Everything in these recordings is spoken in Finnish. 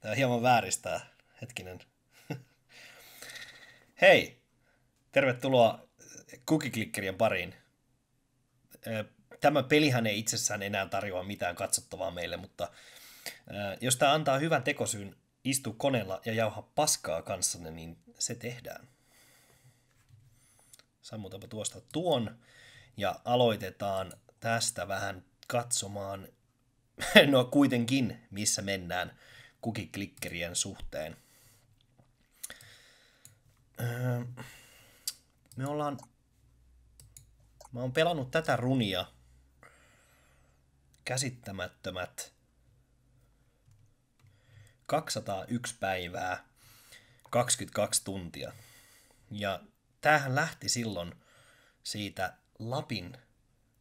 Tämä hieman vääristää. Hetkinen. Hei! Tervetuloa Cookie pariin. Tämä pelihän ei itsessään enää tarjoa mitään katsottavaa meille, mutta jos tämä antaa hyvän tekosyyn istua koneella ja jauha paskaa kanssanne, niin se tehdään. Sammutapa tuosta tuon ja aloitetaan tästä vähän katsomaan, no kuitenkin, missä mennään kukiklikkerien suhteen. Öö, me ollaan... Mä oon pelannut tätä runia. Käsittämättömät 201 päivää, 22 tuntia. Ja tämähän lähti silloin siitä Lapin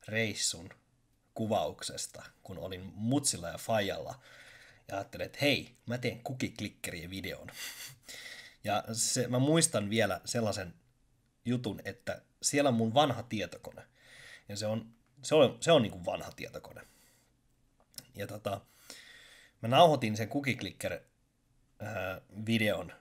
reissun kuvauksesta, kun olin Mutsilla ja Fajalla – ja ajattelin, että hei, mä teen kukiklikkerien videon. Ja se, mä muistan vielä sellaisen jutun, että siellä on mun vanha tietokone. Ja se on, se on, se on niin kuin vanha tietokone. Ja tota, mä nauhoitin sen kukiklikker äh, videon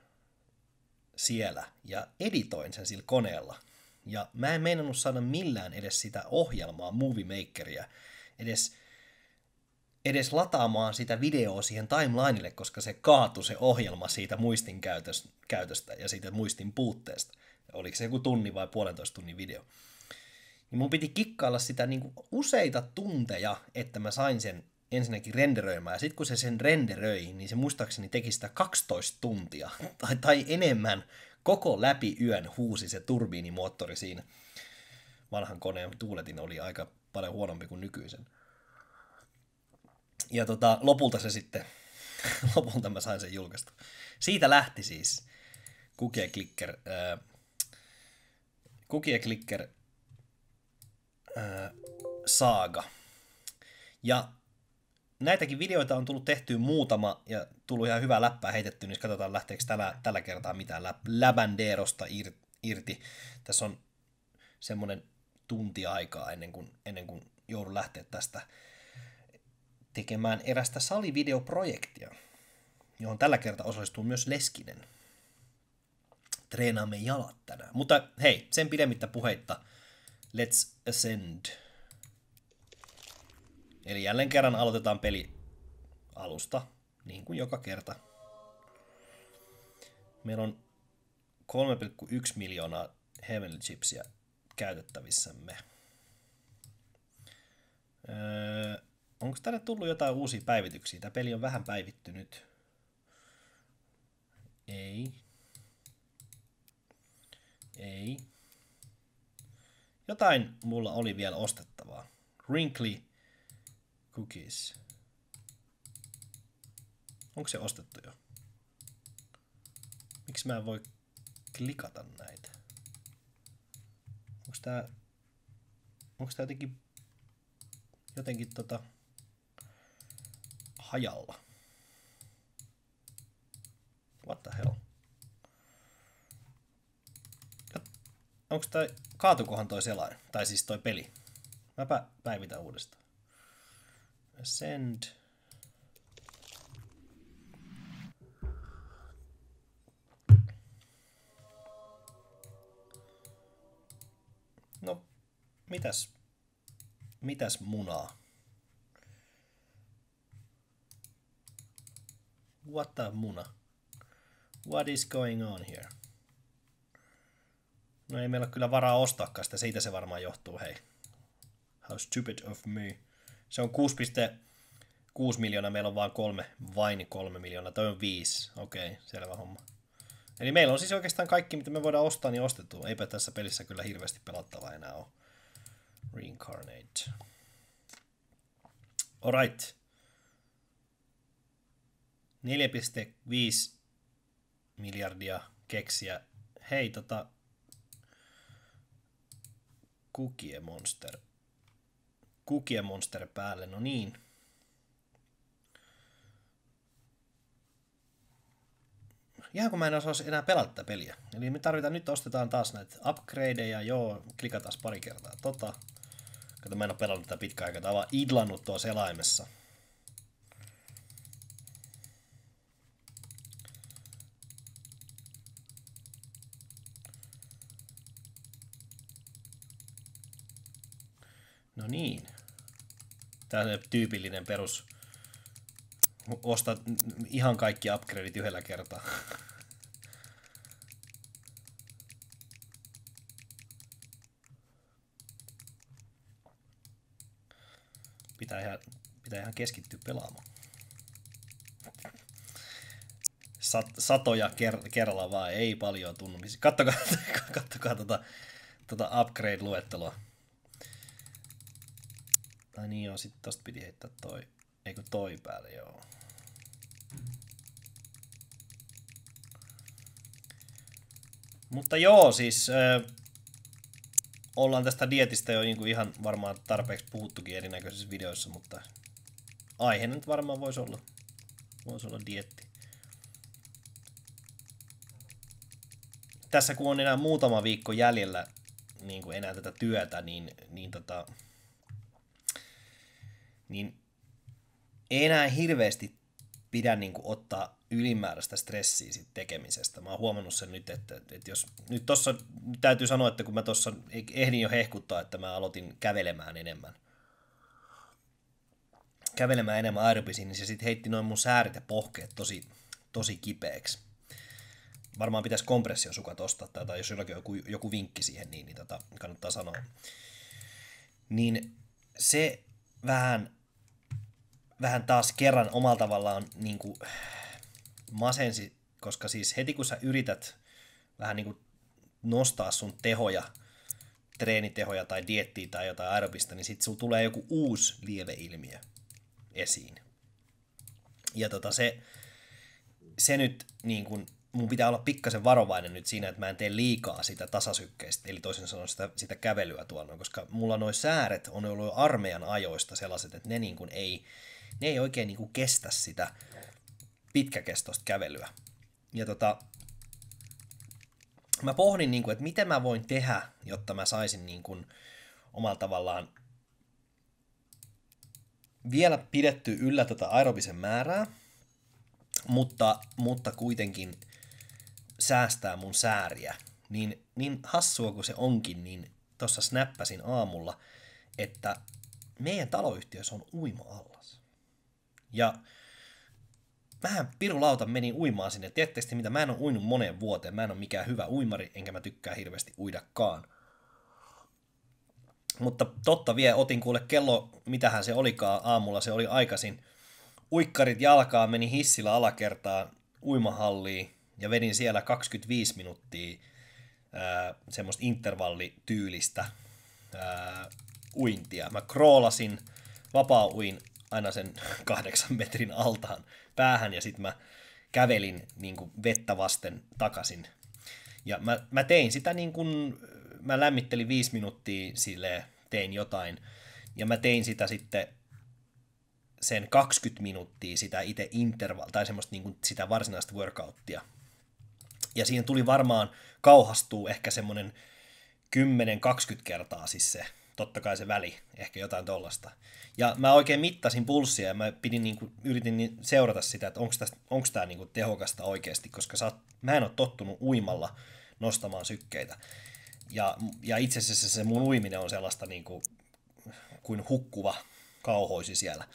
siellä ja editoin sen sillä koneella. Ja mä en meinannut saada millään edes sitä ohjelmaa, movie makeria, edes edes lataamaan sitä videoa siihen timelineille, koska se kaatui se ohjelma siitä muistin käytöstä ja siitä muistin puutteesta. Oliko se joku tunni vai puolentoista tunnin video. Niin mun piti kikkailla sitä niin kuin useita tunteja, että mä sain sen ensinnäkin renderöimään. Ja sitten kun se sen renderöi, niin se muistaakseni teki sitä 12 tuntia tai, tai enemmän koko läpi yön huusi se turbiinimoottori siinä. Vanhan koneen tuuletin oli aika paljon huonompi kuin nykyisen. Ja tota, lopulta se sitten, lopulta mä sain sen julkaista. Siitä lähti siis Cookie Clicker, äh, Cookie Clicker äh, saaga. Ja näitäkin videoita on tullut tehtyä muutama ja tullut ihan hyvää läppää heitetty, niin katsotaan lähteekö tällä, tällä kertaa mitään läp- läbändeerosta irti. Tässä on semmoinen tunti aikaa ennen kuin, ennen kuin joudun lähteä tästä tekemään erästä salivideoprojektia, johon tällä kertaa osallistuu myös Leskinen. Treenaamme jalat tänään. Mutta hei, sen pidemmittä puheitta. Let's ascend. Eli jälleen kerran aloitetaan peli alusta, niin kuin joka kerta. Meillä on 3,1 miljoonaa Heavenly Chipsia käytettävissämme. Öö, Onko tänne tullut jotain uusia päivityksiä? Tämä peli on vähän päivittynyt. Ei. Ei. Jotain mulla oli vielä ostettavaa. Wrinkly cookies. Onko se ostettu jo? Miksi mä en voi klikata näitä? Onko tää... Onko tää jotenkin... Jotenkin tota hajalla. What the hell? Onko toi, kaatukohan toi selain? Tai siis toi peli? Mäpä päivitän uudestaan. Send. No, mitäs, mitäs munaa? What the muna? What is going on here? No ei meillä ole kyllä varaa ostaakaan sitä, siitä se varmaan johtuu, hei. How stupid of me. Se on 6,6 miljoonaa, meillä on vaan kolme, vain kolme miljoonaa, toi on viisi. Okei, okay, selvä homma. Eli meillä on siis oikeastaan kaikki, mitä me voidaan ostaa, niin ostettu. Eipä tässä pelissä kyllä hirveästi pelattavaa enää ole. Reincarnate. Alright. 4,5 miljardia keksiä. Hei, tota, kukie monster. Kukie monster päälle, no niin. Ihan kun mä en osaa enää pelata tätä peliä. Eli me tarvitaan, nyt ostetaan taas näitä upgradeja, joo, klikataan pari kertaa tota. Kato, mä en oo pelannut tätä pitkään aikaa, tää on vaan idlannut tuossa selaimessa. niin. Tämä on tyypillinen perus. Osta ihan kaikki upgradeit yhdellä kertaa. Pitää ihan, pitää ihan keskittyä pelaamaan. Sat, satoja ker, kerralla vaan, ei paljon tunnu. Kattokaa, kattokaa tota, tota upgrade-luetteloa niin joo, sitten tosta piti heittää toi, eikö toi päälle, joo. Mutta joo, siis äh, ollaan tästä dietistä jo niinku ihan varmaan tarpeeksi puhuttukin erinäköisissä videoissa, mutta aihe nyt varmaan voisi olla, voisi olla dietti. Tässä kun on enää muutama viikko jäljellä niin kuin enää tätä työtä, niin, niin tota, niin ei enää hirveästi pidä niin kuin, ottaa ylimääräistä stressiä sit tekemisestä. Mä oon huomannut sen nyt, että, että jos nyt tossa, täytyy sanoa, että kun mä tuossa ehdin jo hehkuttaa, että mä aloitin kävelemään enemmän, kävelemään enemmän aerobisiin, niin se sitten heitti noin mun säärit ja pohkeet tosi, tosi kipeäksi. Varmaan pitäisi kompressiosukat ostaa tai, tai jos jollakin on joku, joku vinkki siihen, niin, niin tota, kannattaa sanoa. Niin se vähän vähän taas kerran omalla tavallaan niin kuin masensi, koska siis heti kun sä yrität vähän niin kuin nostaa sun tehoja, treenitehoja tai diettiä tai jotain aerobista, niin sitten sulla tulee joku uusi lieveilmiö esiin. Ja tota se, se nyt niin kuin mun pitää olla pikkasen varovainen nyt siinä, että mä en tee liikaa sitä tasasykkeistä, eli toisin sanoen sitä, sitä kävelyä tuolla, koska mulla noin sääret on ollut jo armeijan ajoista sellaiset, että ne, niin kuin ei, ne ei oikein niin kuin kestä sitä pitkäkestoista kävelyä. Ja tota, mä pohdin, niin kuin, että miten mä voin tehdä, jotta mä saisin niin kuin, omalla tavallaan vielä pidetty yllä tätä aerobisen määrää, mutta, mutta kuitenkin – säästää mun sääriä. Niin, niin hassua kuin se onkin, niin tuossa snappasin aamulla, että meidän taloyhtiössä on uima-allas. Ja vähän pirulauta meni uimaan sinne. Tietysti mitä mä en ole uinut moneen vuoteen, mä en ole mikään hyvä uimari, enkä mä tykkää hirveästi uidakaan. Mutta totta vie, otin kuule kello, mitähän se olikaan aamulla, se oli aikaisin. Uikkarit jalkaa meni hissillä alakertaan uimahalliin, ja vedin siellä 25 minuuttia äh, semmoista intervallityylistä äh, uintia. Mä kroolasin, vapaa uin aina sen kahdeksan metrin altaan päähän ja sitten mä kävelin niin kuin vettä vasten takaisin. Ja mä, mä tein sitä niin kuin, mä lämmittelin viisi minuuttia sille tein jotain. Ja mä tein sitä sitten sen 20 minuuttia sitä itse interval, tai semmoista niin kuin sitä varsinaista workouttia, ja siinä tuli varmaan kauhastuu ehkä semmoinen 10-20 kertaa siis se, totta kai se väli, ehkä jotain tollasta. Ja mä oikein mittasin pulssia ja mä pidin niinku, yritin niin seurata sitä, että onko tämä niinku tehokasta oikeasti, koska sä oot, mä en ole tottunut uimalla nostamaan sykkeitä. Ja, ja itse asiassa se mun uiminen on sellaista niinku, kuin hukkuva kauhoisi siellä.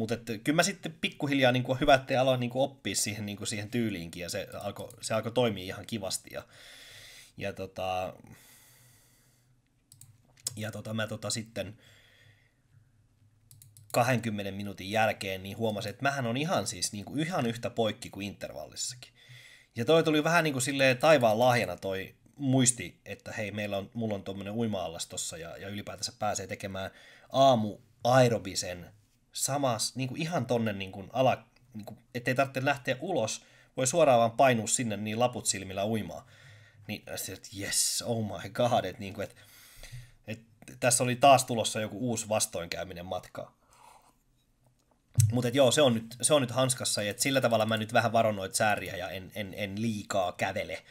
Mutta kyllä mä sitten pikkuhiljaa niin hyvä, että aloin niin oppia siihen, niin siihen tyyliinkin, ja se alkoi se alko toimia ihan kivasti. Ja, ja, tota, ja tota, mä tota sitten 20 minuutin jälkeen niin huomasin, että mähän on ihan siis niin kuin ihan yhtä poikki kuin intervallissakin. Ja toi tuli vähän niin kuin silleen taivaan lahjana toi muisti, että hei, meillä on, mulla on tuommoinen uima tossa ja, ja ylipäätänsä pääsee tekemään aamu aerobisen samas, niin kuin ihan tonne niin kuin ala, niin kuin, ettei tarvitse lähteä ulos, voi suoraan vaan painua sinne niin laput silmillä uimaan. Niin sitten, että yes, oh my god, että niin kuin, että että tässä oli taas tulossa joku uusi vastoinkäyminen matkaa. Mutta joo, se on, nyt, se on nyt hanskassa, ja sillä tavalla mä nyt vähän noita sääriä ja en, en, en liikaa kävele.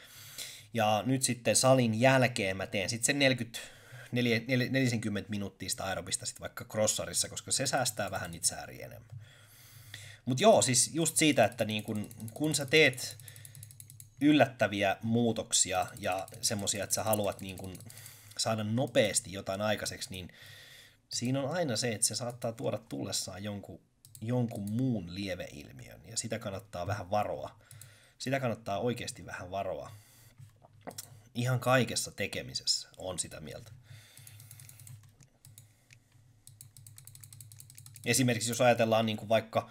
Ja nyt sitten salin jälkeen mä teen sitten sen 40, neljä, neljä, 40 minuuttia sitä aerobista sitten vaikka crossarissa, koska se säästää vähän niitä sääriä enemmän. Mutta joo, siis just siitä, että niin kun, kun sä teet yllättäviä muutoksia ja semmoisia, että sä haluat niin kun saada nopeasti jotain aikaiseksi, niin siinä on aina se, että se saattaa tuoda tullessaan jonkun, jonkun muun lieveilmiön ja sitä kannattaa vähän varoa. Sitä kannattaa oikeasti vähän varoa. Ihan kaikessa tekemisessä on sitä mieltä. Esimerkiksi jos ajatellaan niin kuin vaikka,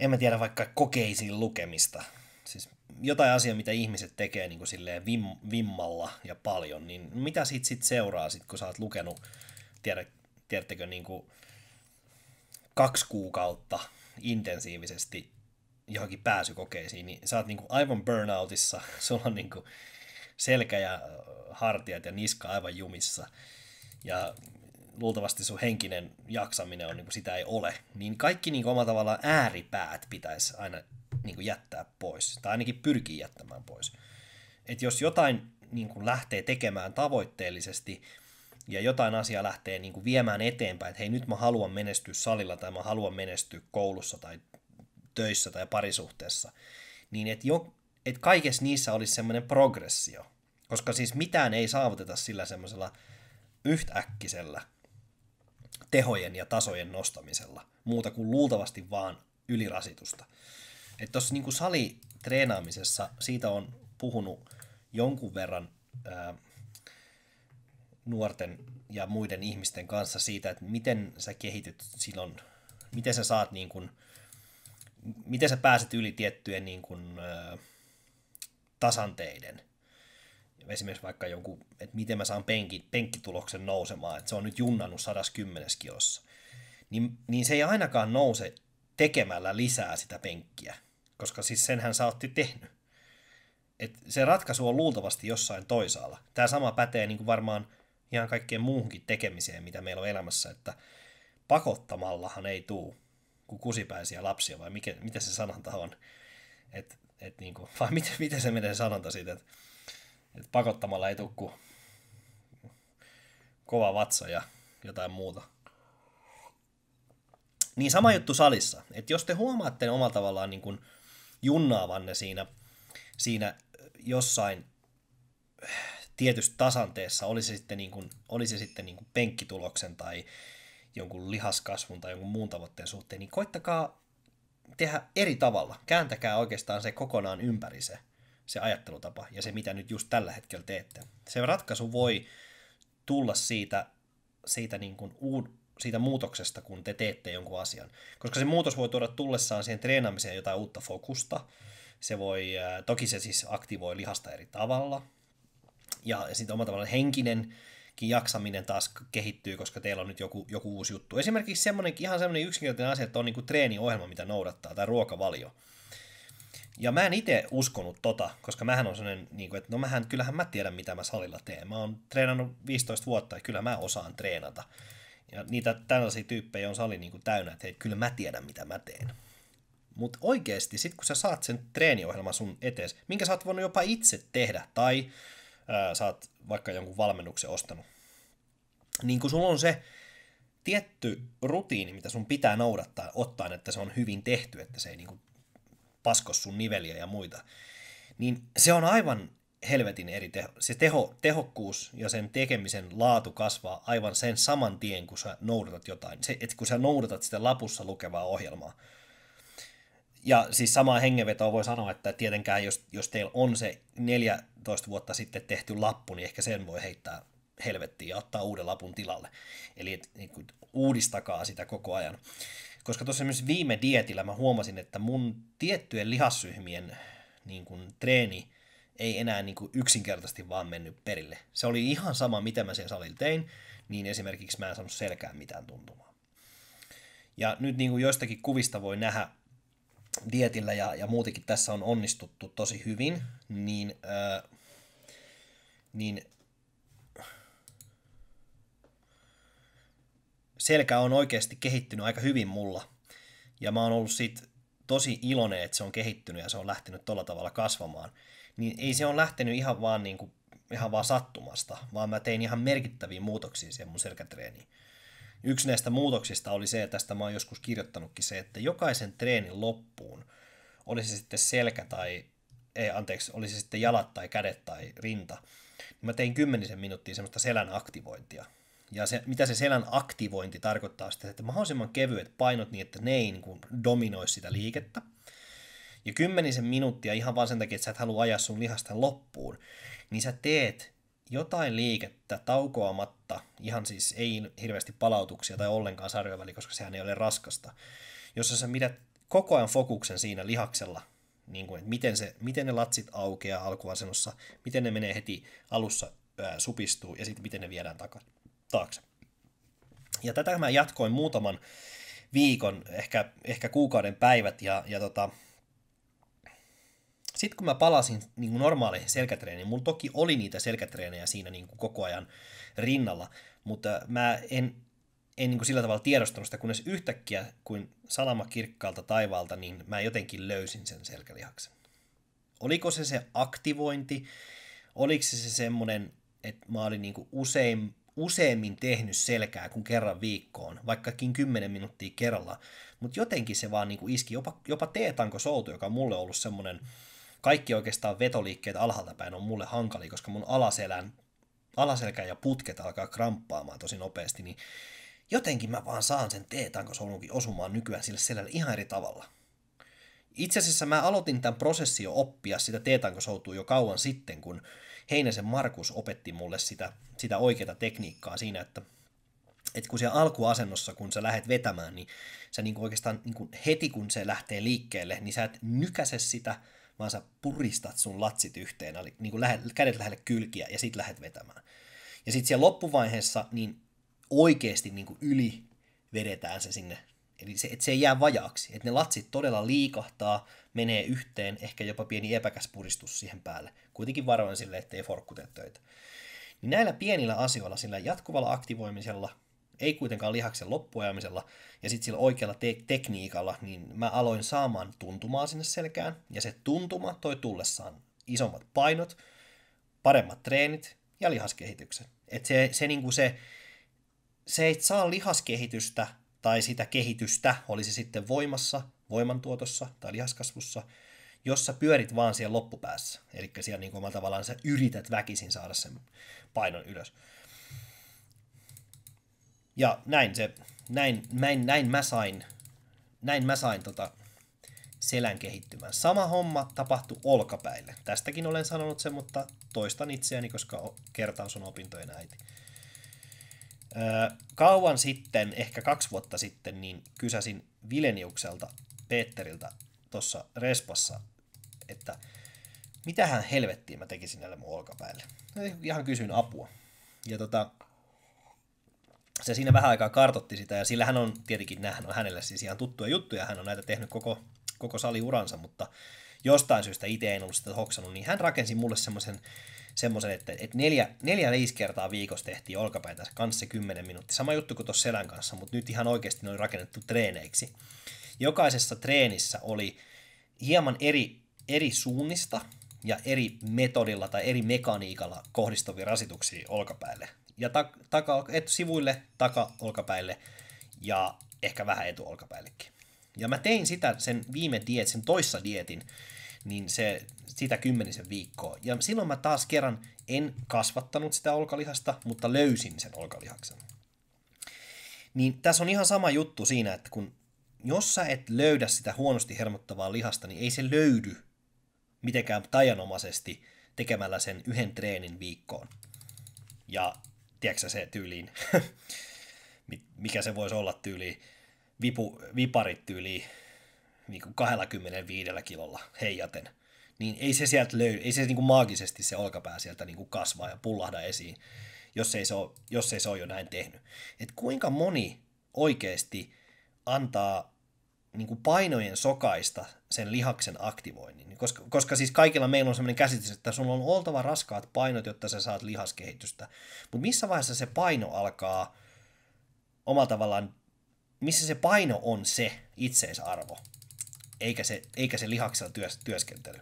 en mä tiedä, vaikka kokeisiin lukemista, siis jotain asiaa, mitä ihmiset tekee niin kuin silleen vim, vimmalla ja paljon, niin mitä siitä sitten seuraa, sit, kun sä oot lukenut, tiedä, tiedättekö, niin kuin kaksi kuukautta intensiivisesti johonkin pääsykokeisiin, niin sä oot niin kuin aivan burnoutissa, sulla on niin kuin selkä ja hartiat ja niska aivan jumissa. Ja luultavasti sun henkinen jaksaminen on, niin kuin sitä ei ole, niin kaikki niin kuin omalla tavallaan ääripäät pitäisi aina niin kuin jättää pois, tai ainakin pyrkii jättämään pois. Et jos jotain niin kuin lähtee tekemään tavoitteellisesti, ja jotain asiaa lähtee niin kuin viemään eteenpäin, että hei nyt mä haluan menestyä salilla tai mä haluan menestyä koulussa tai töissä tai parisuhteessa, niin että et kaikessa niissä olisi semmoinen progressio, koska siis mitään ei saavuteta sillä semmoisella yhtäkkisellä tehojen ja tasojen nostamisella, muuta kuin luultavasti vaan ylirasitusta. Että tuossa niin salitreenaamisessa siitä on puhunut jonkun verran ää, nuorten ja muiden ihmisten kanssa siitä, että miten sä kehityt silloin, miten sä saat niin kuin, miten sä pääset yli tiettyjen niin kuin, ää, tasanteiden – esimerkiksi vaikka joku, että miten mä saan penki, penkkituloksen nousemaan, että se on nyt junnannut 110 kilossa, niin, niin se ei ainakaan nouse tekemällä lisää sitä penkkiä, koska siis senhän sä oot tehnyt. Et se ratkaisu on luultavasti jossain toisaalla. Tämä sama pätee niin kuin varmaan ihan kaikkeen muuhunkin tekemiseen, mitä meillä on elämässä, että pakottamallahan ei tuu kuin kusipäisiä lapsia, vai mikä, mitä se sananta on? Et, et niin kuin, vai miten, miten se menee sananta siitä, että et pakottamalla ei tukku kova vatsa ja jotain muuta. Niin sama mm. juttu salissa. Että jos te huomaatte omalla tavallaan niin kun junnaavanne siinä, siinä jossain tietyssä tasanteessa, oli se sitten, niin kun oli se sitten niin kun penkkituloksen tai jonkun lihaskasvun tai jonkun muun tavoitteen suhteen, niin koittakaa tehdä eri tavalla. Kääntäkää oikeastaan se kokonaan ympäri se se ajattelutapa ja se, mitä nyt just tällä hetkellä teette. Se ratkaisu voi tulla siitä, siitä, niin kuin uud- siitä muutoksesta, kun te teette jonkun asian. Koska se muutos voi tuoda tullessaan siihen treenaamiseen jotain uutta fokusta. Se voi, äh, toki se siis aktivoi lihasta eri tavalla. Ja sitten oma tavallaan henkinen jaksaminen taas kehittyy, koska teillä on nyt joku, joku uusi juttu. Esimerkiksi semmoinen, ihan semmoinen yksinkertainen asia, että on niinku treeniohjelma, mitä noudattaa, tai ruokavalio ja mä en itse uskonut tota, koska mähän on sellainen, niin kuin, että no mähän, kyllähän mä tiedän, mitä mä salilla teen. Mä oon treenannut 15 vuotta ja kyllä mä osaan treenata. Ja niitä tällaisia tyyppejä on sali niin kuin täynnä, että hei, kyllä mä tiedän, mitä mä teen. Mutta oikeasti, sit kun sä saat sen treeniohjelman sun eteesi, minkä sä oot voinut jopa itse tehdä, tai ää, sä oot vaikka jonkun valmennuksen ostanut, niin kun sulla on se tietty rutiini, mitä sun pitää noudattaa, ottaen, että se on hyvin tehty, että se ei niin kuin paskos sun niveliä ja muita. Niin se on aivan helvetin eri teho. Se teho, tehokkuus ja sen tekemisen laatu kasvaa aivan sen saman tien, kun sä noudatat jotain. Se, et kun sä noudatat sitä lapussa lukevaa ohjelmaa. Ja siis samaa hengenvetoa voi sanoa, että tietenkään jos, jos teillä on se 14 vuotta sitten tehty lappu, niin ehkä sen voi heittää helvettiin ja ottaa uuden lapun tilalle. Eli et, niin kuin, uudistakaa sitä koko ajan. Koska tuossa myös viime dietillä mä huomasin, että mun tiettyjen lihassyhmien, niin kun treeni ei enää niin kuin, yksinkertaisesti vaan mennyt perille. Se oli ihan sama, mitä mä siellä salilla tein, niin esimerkiksi mä en saanut selkään mitään tuntumaan. Ja nyt niin kuin joistakin kuvista voi nähdä, dietillä ja, ja muutenkin tässä on onnistuttu tosi hyvin, niin, äh, niin selkä on oikeasti kehittynyt aika hyvin mulla. Ja mä oon ollut siitä tosi iloinen, että se on kehittynyt ja se on lähtenyt tolla tavalla kasvamaan. Niin ei se on lähtenyt ihan vaan, niin kuin, ihan vaan sattumasta, vaan mä tein ihan merkittäviä muutoksia siihen mun selkätreeniin. Yksi näistä muutoksista oli se, että tästä mä oon joskus kirjoittanutkin se, että jokaisen treenin loppuun, oli se sitten selkä tai, ei anteeksi, oli se sitten jalat tai kädet tai rinta, niin mä tein kymmenisen minuuttia semmoista selän aktivointia, ja se, mitä se selän aktivointi tarkoittaa sitä, että mahdollisimman kevyet painot niin, että ne ei niin kuin dominoi sitä liikettä. Ja kymmenisen minuuttia ihan vaan sen takia, että sä et halua ajaa sun lihasta loppuun, niin sä teet jotain liikettä taukoamatta, ihan siis ei hirveästi palautuksia tai ollenkaan sarjojen koska sehän ei ole raskasta, jossa sä pidät koko ajan fokuksen siinä lihaksella, niin kuin, että miten, se, miten ne latsit aukeaa alkuasennossa, miten ne menee heti alussa supistuu ja sitten miten ne viedään takaisin taakse. Ja tätä mä jatkoin muutaman viikon, ehkä, ehkä kuukauden päivät, ja, ja tota, sitten kun mä palasin niinku niin kuin normaaleihin selkätreeniin, mulla toki oli niitä selkätreenejä siinä niin kuin koko ajan rinnalla, mutta mä en, en niin kuin sillä tavalla tiedostanut sitä, kunnes yhtäkkiä kuin salama kirkkaalta taivaalta, niin mä jotenkin löysin sen selkälihaksen. Oliko se se aktivointi, oliko se se semmoinen, että mä olin niin kuin usein, useimmin tehnyt selkää kuin kerran viikkoon, vaikkakin 10 minuuttia kerralla, mutta jotenkin se vaan niinku iski, jopa, jopa teetanko soutu, joka on mulle ollut semmoinen, kaikki oikeastaan vetoliikkeet alhaalta päin on mulle hankali, koska mun alaselän, alaselkä ja putket alkaa kramppaamaan tosi nopeasti, niin jotenkin mä vaan saan sen teetanko teetankosolunkin osumaan nykyään sille selälle ihan eri tavalla. Itse asiassa mä aloitin tämän prosessin jo oppia sitä teetanko soutua jo kauan sitten, kun Heinäsen Markus opetti mulle sitä, sitä oikeaa tekniikkaa siinä, että että kun siellä alkuasennossa, kun sä lähdet vetämään, niin sä niinku oikeastaan niinku heti kun se lähtee liikkeelle, niin sä et nykäse sitä, vaan sä puristat sun latsit yhteen, eli niinku lähe, kädet lähelle kylkiä ja sit lähdet vetämään. Ja sitten siellä loppuvaiheessa niin oikeasti niinku yli vedetään se sinne Eli se, että se ei jää vajaaksi, että ne latsit todella liikahtaa, menee yhteen, ehkä jopa pieni epäkäs puristus siihen päälle. Kuitenkin varoin sille, ettei forkku tee töitä. Niin näillä pienillä asioilla, sillä jatkuvalla aktivoimisella, ei kuitenkaan lihaksen loppuajamisella, ja sitten sillä oikealla te- tekniikalla, niin mä aloin saamaan tuntumaa sinne selkään, ja se tuntuma toi tullessaan isommat painot, paremmat treenit ja lihaskehityksen. Et se, se, niinku se, se ei saa lihaskehitystä tai sitä kehitystä, oli se sitten voimassa, voimantuotossa tai lihaskasvussa, jossa pyörit vaan siellä loppupäässä. Eli siellä niin kuin tavallaan sä yrität väkisin saada sen painon ylös. Ja näin, se, näin, näin, näin mä sain, näin mä sain tota selän kehittymään. Sama homma tapahtui olkapäille. Tästäkin olen sanonut sen, mutta toistan itseäni, koska kertaus on opintojen äiti. Kauan sitten, ehkä kaksi vuotta sitten, niin kysäsin Vileniukselta, Peetteriltä, tuossa Respassa, että mitähän helvettiä mä tekisin näille mun olkapäille. Ihan kysyin apua. Ja tota, se siinä vähän aikaa kartotti sitä, ja sillä hän on tietenkin, nämähän on hänelle siis ihan tuttuja juttuja, hän on näitä tehnyt koko, koko saliuransa, mutta jostain syystä itse en ollut sitä hoksannut, niin hän rakensi mulle semmoisen semmoisen, että, että neljä, neljä viisi kertaa viikossa tehtiin olkapäitä kanssa se 10 minuuttia. Sama juttu kuin tuossa selän kanssa, mutta nyt ihan oikeasti ne oli rakennettu treeneiksi. Jokaisessa treenissä oli hieman eri, eri suunnista ja eri metodilla tai eri mekaniikalla kohdistuvia rasituksia olkapäälle. Ja ta, taka, et, sivuille, taka-olkapäille ja ehkä vähän etuolkapäillekin. Ja mä tein sitä sen viime dietin, sen toissa dietin, niin se, sitä kymmenisen viikkoa. Ja silloin mä taas kerran en kasvattanut sitä olkalihasta, mutta löysin sen olkalihaksen. Niin tässä on ihan sama juttu siinä, että kun jos sä et löydä sitä huonosti hermottavaa lihasta, niin ei se löydy mitenkään tajanomaisesti tekemällä sen yhden treenin viikkoon. Ja tiedätkö se tyyliin, mikä se voisi olla tyyliin, vipu, viparit tyyliin, niin kuin 25 kilolla heijaten, niin ei se sieltä löydy, ei se niin kuin maagisesti se olkapää sieltä niin kuin kasvaa ja pullahda esiin, jos ei se ole, jos ei se ole jo näin tehnyt. Et kuinka moni oikeasti antaa niin kuin painojen sokaista sen lihaksen aktivoinnin. Koska, koska siis kaikilla meillä on sellainen käsitys, että sulla on oltava raskaat painot, jotta sä saat lihaskehitystä. Mutta missä vaiheessa se paino alkaa omalla tavallaan, missä se paino on se itseisarvo? eikä se, eikä se lihaksella työs, työskentely.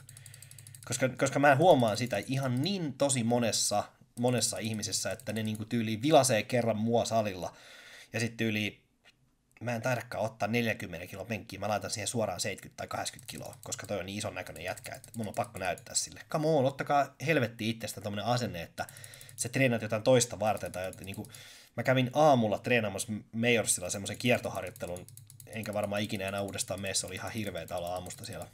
Koska, koska mä huomaan sitä ihan niin tosi monessa, monessa ihmisessä, että ne niinku tyyli vilasee kerran mua salilla, ja sitten tyyli mä en taidakaan ottaa 40 kilo penkkiä, mä laitan siihen suoraan 70 tai 80 kiloa, koska toi on niin ison näköinen jätkä, että mun on pakko näyttää sille. Come on, ottakaa helvetti itsestä tommonen asenne, että sä treenat jotain toista varten, tai että niinku, mä kävin aamulla treenaamassa Majorsilla semmoisen kiertoharjoittelun enkä varmaan ikinä enää uudestaan meissä, oli ihan hirveä olla aamusta siellä.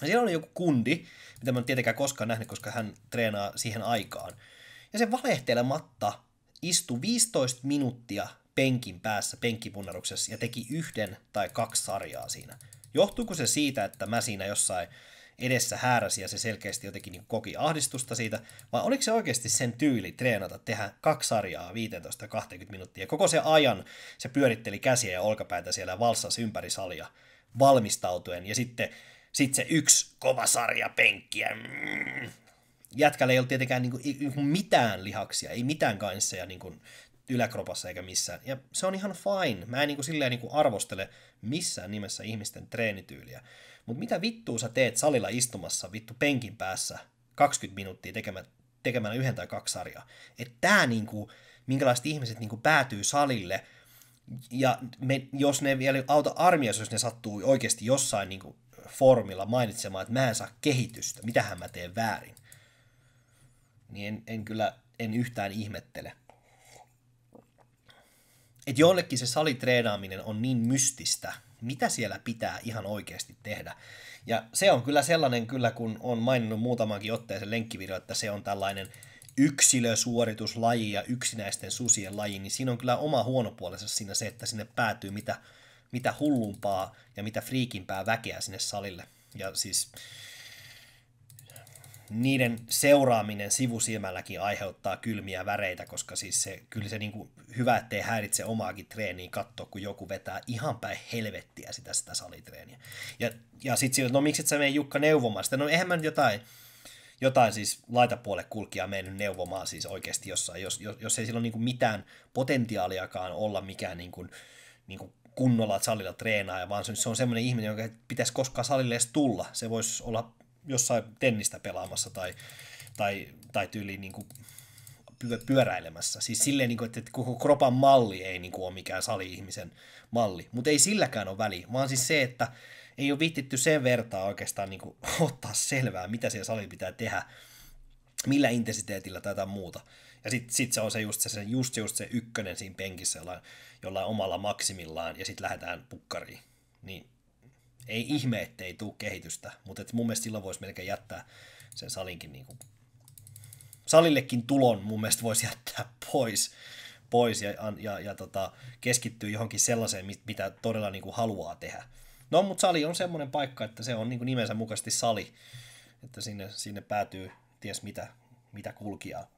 Ja siellä oli joku kundi, mitä mä en tietenkään koskaan nähnyt, koska hän treenaa siihen aikaan. Ja se valehtelematta istui 15 minuuttia penkin päässä penkkipunnaruksessa ja teki yhden tai kaksi sarjaa siinä. Johtuuko se siitä, että mä siinä jossain edessä hääräsi ja se selkeästi jotenkin niin koki ahdistusta siitä, vai oliko se oikeasti sen tyyli treenata tehdä kaksi sarjaa 15-20 minuuttia. Koko se ajan se pyöritteli käsiä ja olkapäitä siellä valssasi ympäri salia valmistautuen ja sitten sit se yksi kova sarja penkkiä. Mm. Jätkällä ei ollut tietenkään niin kuin, niinku mitään lihaksia, ei mitään ja niin kuin, yläkropassa eikä missään. Ja se on ihan fine. Mä en niin kuin silleen niin kuin arvostele missään nimessä ihmisten treenityyliä. Mutta mitä vittua sä teet salilla istumassa vittu penkin päässä 20 minuuttia tekemään tekemään yhden tai kaksi sarjaa? Että tää niinku, minkälaiset ihmiset niinku päätyy salille, ja me, jos ne vielä auta armias, jos ne sattuu oikeasti jossain niinku formilla mainitsemaan, että mä en saa kehitystä, mitähän mä teen väärin, niin en, en kyllä, en yhtään ihmettele. Että jollekin se salitreenaaminen on niin mystistä, mitä siellä pitää ihan oikeasti tehdä. Ja se on kyllä sellainen, kyllä kun on maininnut muutamankin otteeseen lenkkivideo, että se on tällainen yksilösuorituslaji ja yksinäisten susien laji, niin siinä on kyllä oma huono puolensa siinä se, että sinne päätyy mitä, mitä hullumpaa ja mitä friikimpää väkeä sinne salille. Ja siis niiden seuraaminen sivusilmälläkin aiheuttaa kylmiä väreitä, koska siis se, kyllä se niin kuin hyvä, ettei häiritse omaakin treeniä katsoa, kun joku vetää ihan päin helvettiä sitä, sitä salitreeniä. Ja, ja sitten no miksi et sä mene Jukka neuvomaan sitä? No eihän mä nyt jotain, jotain siis laitapuolelle kulkijaa mennyt neuvomaan siis oikeasti jossain, jos, jos, jos ei sillä ole niin kuin mitään potentiaaliakaan olla mikään niin kuin, niin kuin kunnolla salilla treenaa, vaan se, se on semmoinen ihminen, jonka pitäisi koskaan salille edes tulla. Se voisi olla jossain tennistä pelaamassa tai, tai, tai tyyliin niin kuin pyöräilemässä. Siis silleen, niin kuin, että koko kropan malli ei niin kuin, ole mikään sali-ihmisen malli. Mutta ei silläkään ole väliä, vaan siis se, että ei ole vittitty sen vertaa oikeastaan niin kuin, ottaa selvää, mitä siellä sali pitää tehdä, millä intensiteetillä tai jotain muuta. Ja sitten sit se on se just se, just, just se ykkönen siinä penkissä jollain, jollain omalla maksimillaan, ja sitten lähdetään pukkariin. Niin ei ihme, ettei tule kehitystä, mutta et mun mielestä silloin voisi melkein jättää sen salinkin niin kuin, salillekin tulon mun mielestä voisi jättää pois, pois ja, ja, ja tota, keskittyä johonkin sellaiseen, mitä todella niin kuin haluaa tehdä. No, mutta sali on semmoinen paikka, että se on niin kuin nimensä mukaisesti sali, että sinne, sinne päätyy ties mitä, mitä kulkijaa.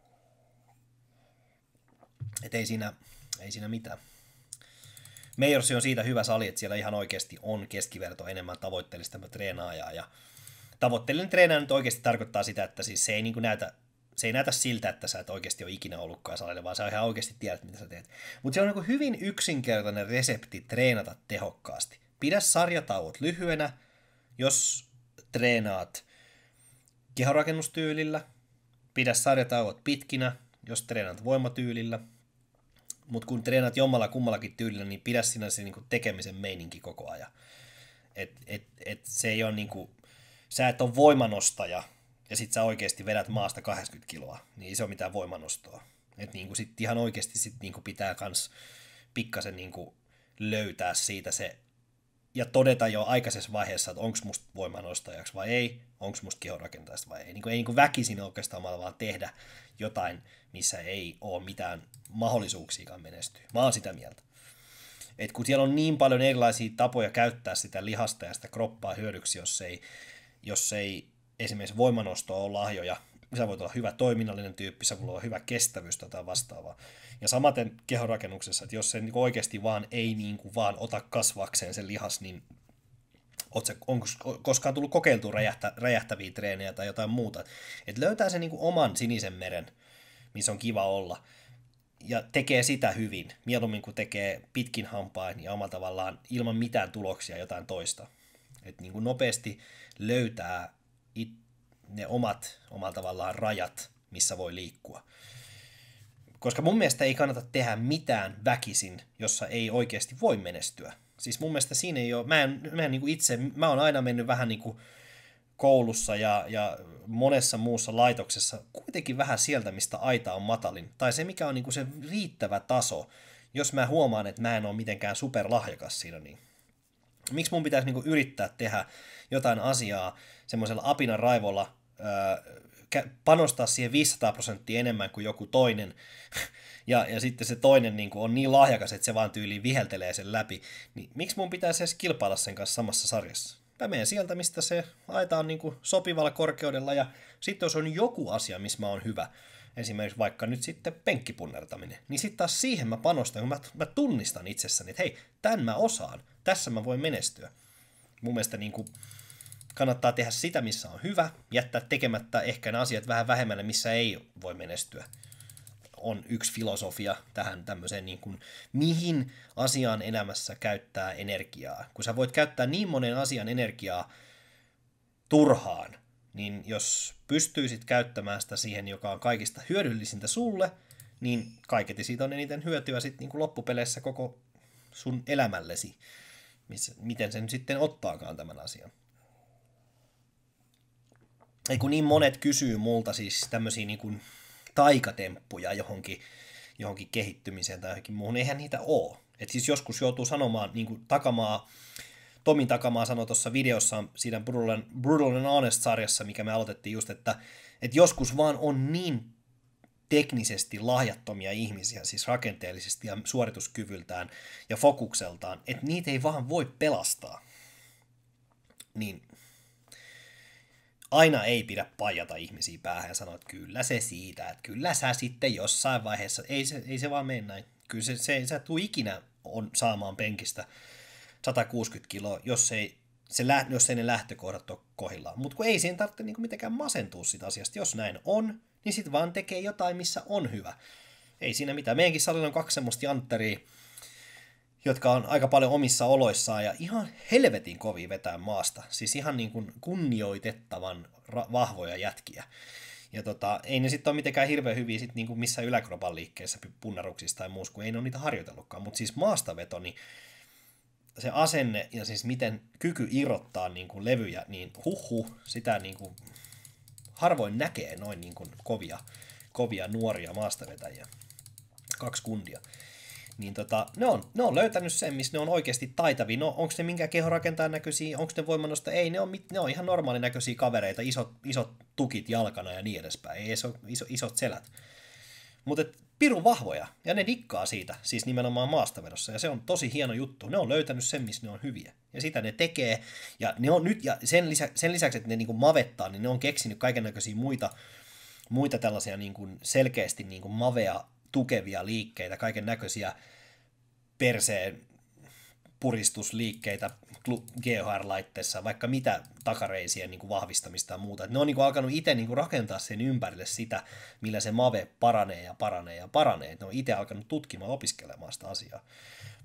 Että ei siinä, ei siinä mitään. Meijorsi on siitä hyvä sali, että siellä ihan oikeasti on keskiverto enemmän tavoitteellista treenaajaa. Ja tavoitteellinen treenaaja nyt oikeasti tarkoittaa sitä, että siis se ei niin näytä se ei näytä siltä, että sä et oikeasti ole ikinä ollutkaan salilla, vaan sä ihan oikeasti tiedät, mitä sä teet. Mutta se on niin hyvin yksinkertainen resepti treenata tehokkaasti. Pidä sarjatauot lyhyenä, jos treenaat kehorakennustyylillä, pidä sarjatauot pitkinä, jos treenaat voimatyylillä – mutta kun treenat jommalla kummallakin tyylillä, niin pidä sinä se niinku tekemisen meininki koko ajan. Et, et, et se ei ole niinku, sä et ole voimanostaja, ja sit sä oikeasti vedät maasta 80 kiloa, niin ei se ole mitään voimanostoa. Et niinku sit ihan oikeasti sit niinku pitää kans pikkasen niinku löytää siitä se ja todeta jo aikaisessa vaiheessa, että onko musta voimanostajaksi vai ei, onko musta kehorakentajaksi vai ei. Niin kuin, ei niin kuin väkisin oikeastaan vaan tehdä jotain, missä ei ole mitään mahdollisuuksiakaan menestyä. Mä oon sitä mieltä. Et kun siellä on niin paljon erilaisia tapoja käyttää sitä lihasta ja sitä kroppaa hyödyksi, jos ei, jos ei esimerkiksi voimanosto ole lahjoja, sä voit olla hyvä toiminnallinen tyyppi, sä voit olla hyvä kestävyys tai vastaavaa, ja samaten kehorakennuksessa, että jos se niin oikeasti vaan ei niin kuin vaan ota kasvakseen sen lihas, niin se, onko koskaan tullut kokeiltua räjähtä, räjähtäviä treenejä tai jotain muuta. Että löytää sen niin kuin oman sinisen meren, missä on kiva olla. Ja tekee sitä hyvin, mieluummin kuin tekee pitkin hampain ja omalla tavallaan ilman mitään tuloksia jotain toista. Että niin kuin nopeasti löytää it, ne omat, omalla tavallaan rajat, missä voi liikkua koska mun mielestä ei kannata tehdä mitään väkisin, jossa ei oikeasti voi menestyä. Siis mun mielestä siinä ei ole, mä en, mä en niin kuin itse, mä oon aina mennyt vähän niin kuin koulussa ja, ja monessa muussa laitoksessa kuitenkin vähän sieltä, mistä aita on matalin. Tai se, mikä on niin kuin se riittävä taso, jos mä huomaan, että mä en ole mitenkään superlahjakas siinä, niin miksi mun pitäisi niin kuin yrittää tehdä jotain asiaa semmoisella apinan raivolla, öö, panostaa siihen 500 prosenttia enemmän kuin joku toinen, ja, ja sitten se toinen niin kuin on niin lahjakas, että se vaan tyyliin viheltelee sen läpi, niin miksi mun pitäisi edes kilpailla sen kanssa samassa sarjassa? Mä menen sieltä, mistä se aita on niin kuin sopivalla korkeudella, ja sitten jos on joku asia, missä mä oon hyvä, esimerkiksi vaikka nyt sitten penkkipunnertaminen, niin sitten taas siihen mä panostan, kun mä, mä tunnistan itsessäni, että hei, tämän mä osaan, tässä mä voin menestyä. Mun mielestä niin kuin, kannattaa tehdä sitä, missä on hyvä, jättää tekemättä ehkä ne asiat vähän vähemmän, missä ei voi menestyä. On yksi filosofia tähän tämmöiseen, niin kuin, mihin asiaan elämässä käyttää energiaa. Kun sä voit käyttää niin monen asian energiaa turhaan, niin jos pystyisit käyttämään sitä siihen, joka on kaikista hyödyllisintä sulle, niin kaiketi siitä on eniten hyötyä sitten niin loppupeleissä koko sun elämällesi, miten sen sitten ottaakaan tämän asian ei kun niin monet kysyy multa siis tämmöisiä niin taikatemppuja johonkin, johonkin kehittymiseen tai johonkin muuhun, eihän niitä ole. Et siis joskus joutuu sanomaan, niin kuin takamaa, Tomin takamaa sanoi tuossa videossa siinä Brutal, Brutal and Honest-sarjassa, mikä me aloitettiin just, että, et joskus vaan on niin teknisesti lahjattomia ihmisiä, siis rakenteellisesti ja suorituskyvyltään ja fokukseltaan, että niitä ei vaan voi pelastaa. Niin aina ei pidä pajata ihmisiä päähän ja sanoa, että kyllä se siitä, että kyllä sä sitten jossain vaiheessa, ei se, ei se vaan mene näin. Kyllä se, se, sä tuu ikinä on saamaan penkistä 160 kiloa, jos ei, se, lä, jos ei ne lähtökohdat ole kohillaan. Mutta kun ei siihen tarvitse niinku mitenkään masentua siitä asiasta, jos näin on, niin sitten vaan tekee jotain, missä on hyvä. Ei siinä mitään. Meidänkin salilla on kaksi semmoista jantteria, jotka on aika paljon omissa oloissaan ja ihan helvetin kovi vetää maasta. Siis ihan niin kuin kunnioitettavan ra- vahvoja jätkiä. Ja tota, ei ne sitten ole mitenkään hirveän hyviä sit niin kuin missä yläkropan liikkeessä punnaruksissa tai muussa, kun ei ne ole niitä harjoitellutkaan. Mutta siis maastaveto, niin se asenne ja siis miten kyky irrottaa niin kuin levyjä, niin huhu, sitä niin kuin harvoin näkee noin kuin kovia, kovia nuoria maastavetäjiä. Kaksi kundia niin tota, ne, on, ne on löytänyt sen, missä ne on oikeasti taitavia. No, onko ne minkä kehorakentajan näköisiä, onko ne voimannosta, ei, ne on, ne on ihan normaalin näköisiä kavereita, isot, isot tukit jalkana ja niin edespäin, ei iso, iso, isot selät. Mutta pirun vahvoja, ja ne dikkaa siitä, siis nimenomaan maastavedossa, ja se on tosi hieno juttu. Ne on löytänyt sen, missä ne on hyviä, ja sitä ne tekee, ja ne on nyt, ja sen, lisä, sen lisäksi, että ne niinku mavettaa, niin ne on keksinyt kaiken näköisiä muita, muita tällaisia niin kuin selkeästi niin kuin mavea tukevia liikkeitä, kaiken näköisiä perseen puristusliikkeitä GHR-laitteessa, vaikka mitä takareisien niin kuin vahvistamista ja muuta. Et ne on niin kuin alkanut itse niin kuin rakentaa sen ympärille sitä, millä se MAVE paranee ja paranee ja paranee. Et ne on itse alkanut tutkimaan opiskelemaan sitä asiaa.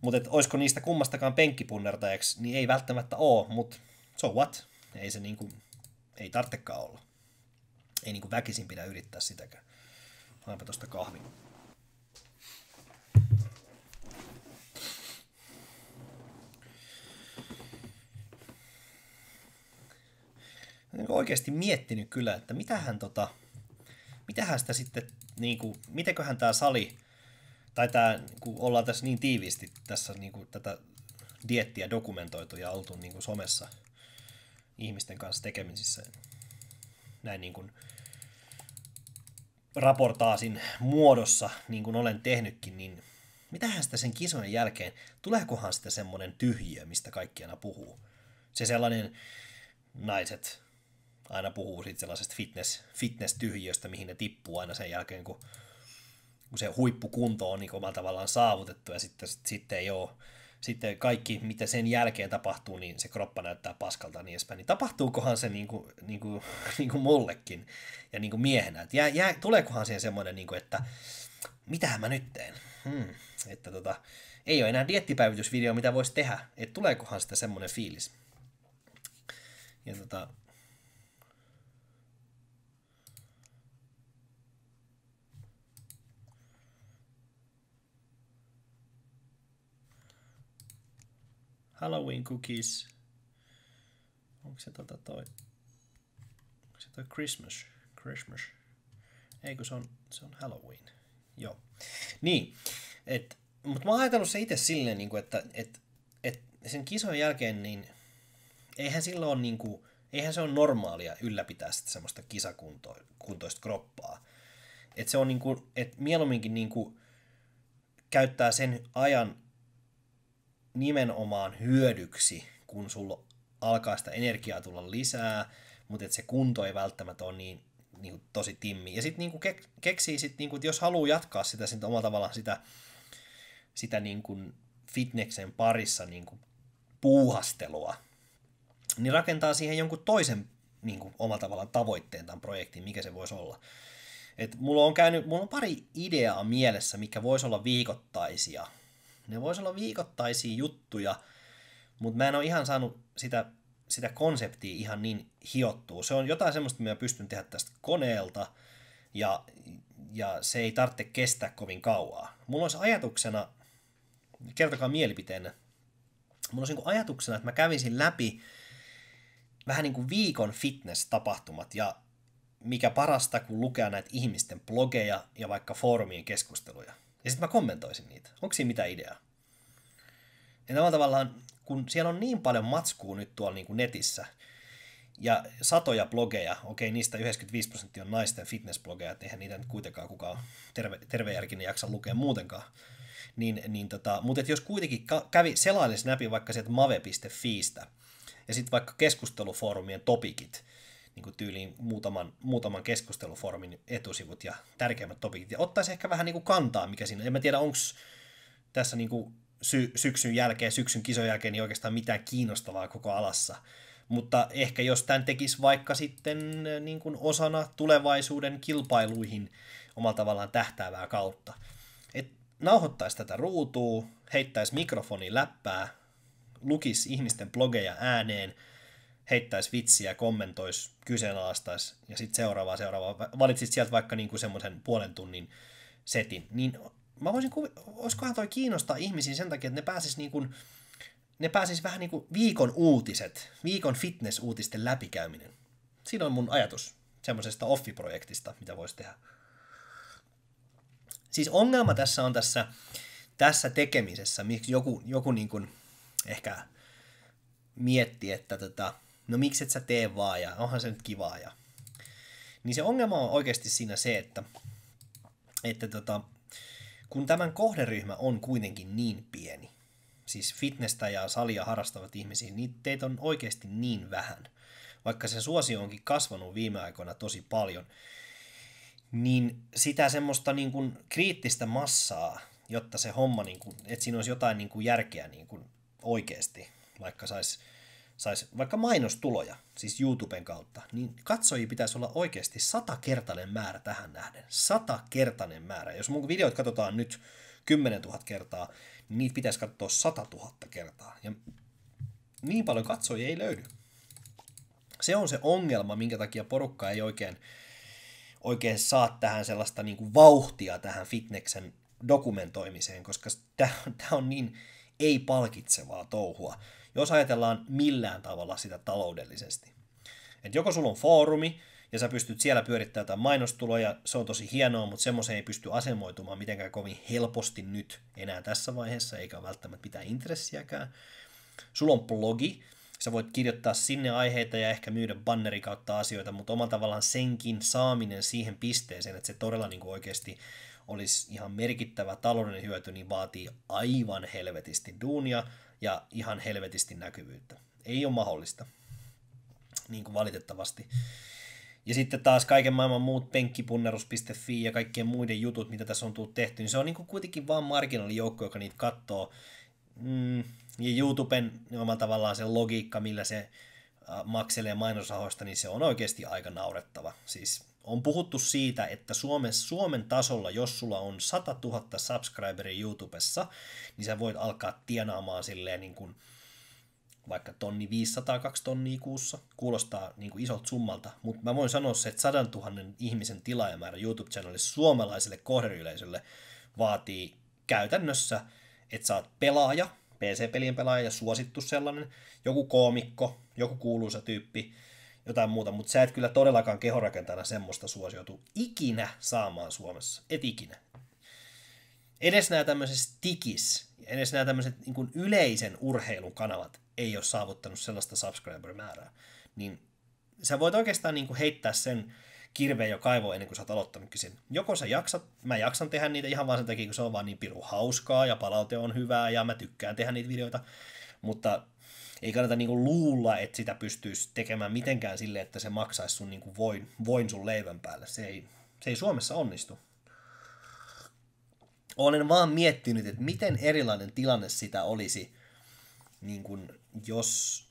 Mutta olisiko niistä kummastakaan penkkipunnertajaksi, niin ei välttämättä ole, mutta so what? Ei se niin kuin, ei tarvitsekaan olla. Ei niin kuin väkisin pidä yrittää sitäkään. Haanpa tuosta kahvin. Niin oikeasti miettinyt kyllä, että mitähän, tota, mitähän sitä sitten, niin kuin, mitenköhän tämä sali, tai tämä, niin kun ollaan tässä niin tiiviisti tässä niin kuin, tätä diettiä dokumentoitu ja oltu niin kuin somessa ihmisten kanssa tekemisissä, niin näin niin kuin raportaasin muodossa, niin kuin olen tehnytkin, niin mitähän sitä sen kisojen jälkeen, tuleekohan sitä semmoinen tyhjiö, mistä kaikki aina puhuu? Se sellainen naiset aina puhuu siitä sellaisesta fitness, fitness-tyhjiöstä, mihin ne tippuu aina sen jälkeen, kun, kun se huippukunto on niin omalla tavallaan saavutettu ja sitten, sitten ei ole sitten kaikki, mitä sen jälkeen tapahtuu, niin se kroppa näyttää paskalta niin edespäin. Niin tapahtuukohan se niin kuin, niin kuin, niin kuin mullekin ja niin kuin miehenä? Et jää, jää, tuleekohan siihen semmoinen, niin kuin, että mitä mä nyt teen? Hmm. Että tota, ei ole enää diettipäivitysvideo, mitä voisi tehdä. Että tuleekohan sitä semmoinen fiilis? Ja tota, Halloween cookies. Onko se tota toi? Onko se toi Christmas? Christmas. Eikö se on, se on Halloween? Joo. Niin, et, mutta mä oon ajatellut se itse silleen, niin että et, et sen kisojen jälkeen, niin eihän silloin niin kuin, eihän se ole normaalia ylläpitää sitä semmoista kisakuntoista kroppaa. Et se on niin kuin, et mieluumminkin niin kuin, käyttää sen ajan nimenomaan hyödyksi, kun sulla alkaa sitä energiaa tulla lisää, mutta et se kunto ei välttämättä ole niin, niin tosi timmi. Ja sitten niin keksii, sit kuin, niinku, että jos haluaa jatkaa sitä sit omalla tavallaan sitä, sitä kuin niinku fitneksen parissa niin kuin puuhastelua, niin rakentaa siihen jonkun toisen kuin niinku omalla tavallaan tavoitteen tämän projektin, mikä se voisi olla. Et mulla on käynyt, mulla on pari ideaa mielessä, mikä voisi olla viikoittaisia – ne voisi olla viikoittaisia juttuja, mutta mä en ole ihan saanut sitä, sitä konseptia ihan niin hiottua. Se on jotain semmoista, mitä mä pystyn tehdä tästä koneelta, ja, ja se ei tarvitse kestää kovin kauaa. Mulla olisi ajatuksena, kertokaa mielipiteenä, mulla olisi niin ajatuksena, että mä kävisin läpi vähän niin kuin viikon fitness-tapahtumat ja mikä parasta kuin lukea näitä ihmisten blogeja ja vaikka foorumien keskusteluja. Ja sitten mä kommentoisin niitä. Onko siinä mitään ideaa? Ja tavallaan, kun siellä on niin paljon matskua nyt tuolla niin kuin netissä, ja satoja blogeja, okei niistä 95 prosenttia on naisten fitnessblogeja, eihän niitä nyt kuitenkaan kukaan terve, tervejärkinen jaksa lukea muutenkaan. Niin, niin tota, mutta jos kuitenkin kävi selailisi läpi vaikka sieltä mave.fiistä ja sitten vaikka keskustelufoorumien topikit, niin kuin tyyliin muutaman, muutaman keskustelufoorumin etusivut ja tärkeimmät topikit. Ja ottaisi ehkä vähän niin kuin kantaa, mikä siinä En mä tiedä, onko tässä niin kuin sy- syksyn jälkeen, syksyn kisojen jälkeen, niin oikeastaan mitään kiinnostavaa koko alassa. Mutta ehkä jos tämän tekisi vaikka sitten äh, niin kuin osana tulevaisuuden kilpailuihin omalla tavallaan tähtäävää kautta. Et nauhoittaisi tätä ruutua, heittäisi mikrofoni läppää, lukisi ihmisten blogeja ääneen – heittäisi vitsiä, kommentoisi, kyseenalaistaisi ja sitten seuraava seuraava valitsit sieltä vaikka niinku semmoisen puolen tunnin setin, niin mä voisin kuvi- olisikohan toi kiinnostaa ihmisiä sen takia, että ne pääsis niinku, ne pääsis vähän niinku viikon uutiset, viikon fitness-uutisten läpikäyminen. Siinä on mun ajatus semmoisesta offiprojektista, mitä voisi tehdä. Siis ongelma tässä on tässä, tässä tekemisessä, miksi joku, joku niin kuin ehkä mietti, että tota, no miksi et sä tee vaan ja onhan se nyt kivaa ja niin se ongelma on oikeasti siinä se, että, että tota, kun tämän kohderyhmä on kuitenkin niin pieni, siis fitnessä ja salia harrastavat ihmisiä, niin teitä on oikeasti niin vähän, vaikka se suosio onkin kasvanut viime aikoina tosi paljon, niin sitä semmoista niin kuin kriittistä massaa, jotta se homma, niin kuin, että siinä olisi jotain niin kuin järkeä niin kuin oikeasti, vaikka saisi saisi vaikka mainostuloja, siis YouTuben kautta, niin katsojia pitäisi olla oikeasti satakertainen määrä tähän nähden. Satakertainen määrä. Jos mun videot katsotaan nyt 10 000 kertaa, niin niitä pitäisi katsoa 100 000 kertaa. Ja niin paljon katsojia ei löydy. Se on se ongelma, minkä takia porukka ei oikein, oikein saa tähän sellaista niin kuin vauhtia tähän fitneksen dokumentoimiseen, koska tämä on niin ei-palkitsevaa touhua jos ajatellaan millään tavalla sitä taloudellisesti. Et joko sulla on foorumi, ja sä pystyt siellä pyörittämään jotain mainostuloja, se on tosi hienoa, mutta semmoisen ei pysty asemoitumaan mitenkään kovin helposti nyt enää tässä vaiheessa, eikä välttämättä mitään intressiäkään. Sulla on blogi, sä voit kirjoittaa sinne aiheita ja ehkä myydä banneri kautta asioita, mutta omalla tavallaan senkin saaminen siihen pisteeseen, että se todella niin kuin oikeasti olisi ihan merkittävä taloudellinen hyöty, niin vaatii aivan helvetisti duunia, ja ihan helvetisti näkyvyyttä. Ei ole mahdollista, niin kuin valitettavasti. Ja sitten taas kaiken maailman muut penkkipunnerus.fi ja kaikkien muiden jutut, mitä tässä on tullut tehty, niin se on niin kuin kuitenkin vaan marginaalijoukko, joka niitä katsoo. Mm, ja YouTuben omalla tavallaan se logiikka, millä se äh, makselee mainosrahoista, niin se on oikeasti aika naurettava. Siis on puhuttu siitä, että Suomen, Suomen tasolla, jos sulla on 100 000 subscriberia YouTubessa, niin sä voit alkaa tienaamaan silleen niin kuin vaikka tonni 500, kaksi tonnia kuussa. Kuulostaa niin kuin isolta summalta, mutta mä voin sanoa se, että 100 000 ihmisen tilaajamäärä YouTube-channelissa suomalaiselle kohderyleisölle vaatii käytännössä, että sä oot pelaaja, PC-pelien pelaaja suosittu sellainen, joku koomikko, joku kuuluisa tyyppi, jotain muuta, mutta sä et kyllä todellakaan kehorakentajana semmoista suosiotu ikinä saamaan Suomessa. Et ikinä. Edes nämä tämmöiset tikis, edes nämä tämmöiset niin yleisen urheilun kanavat ei ole saavuttanut sellaista subscriber-määrää. Niin sä voit oikeastaan niin kuin heittää sen kirveen jo kaivo ennen kuin sä oot aloittanutkin sen. Joko sä jaksat, mä jaksan tehdä niitä ihan vaan sen takia, kun se on vaan niin piru hauskaa ja palaute on hyvää ja mä tykkään tehdä niitä videoita, mutta ei kannata niinku luulla, että sitä pystyisi tekemään mitenkään sille, että se maksaisi sun niinku voin, voin sun leivän päälle. Se ei, se ei Suomessa onnistu. Olen vaan miettinyt, että miten erilainen tilanne sitä olisi, niin kun, jos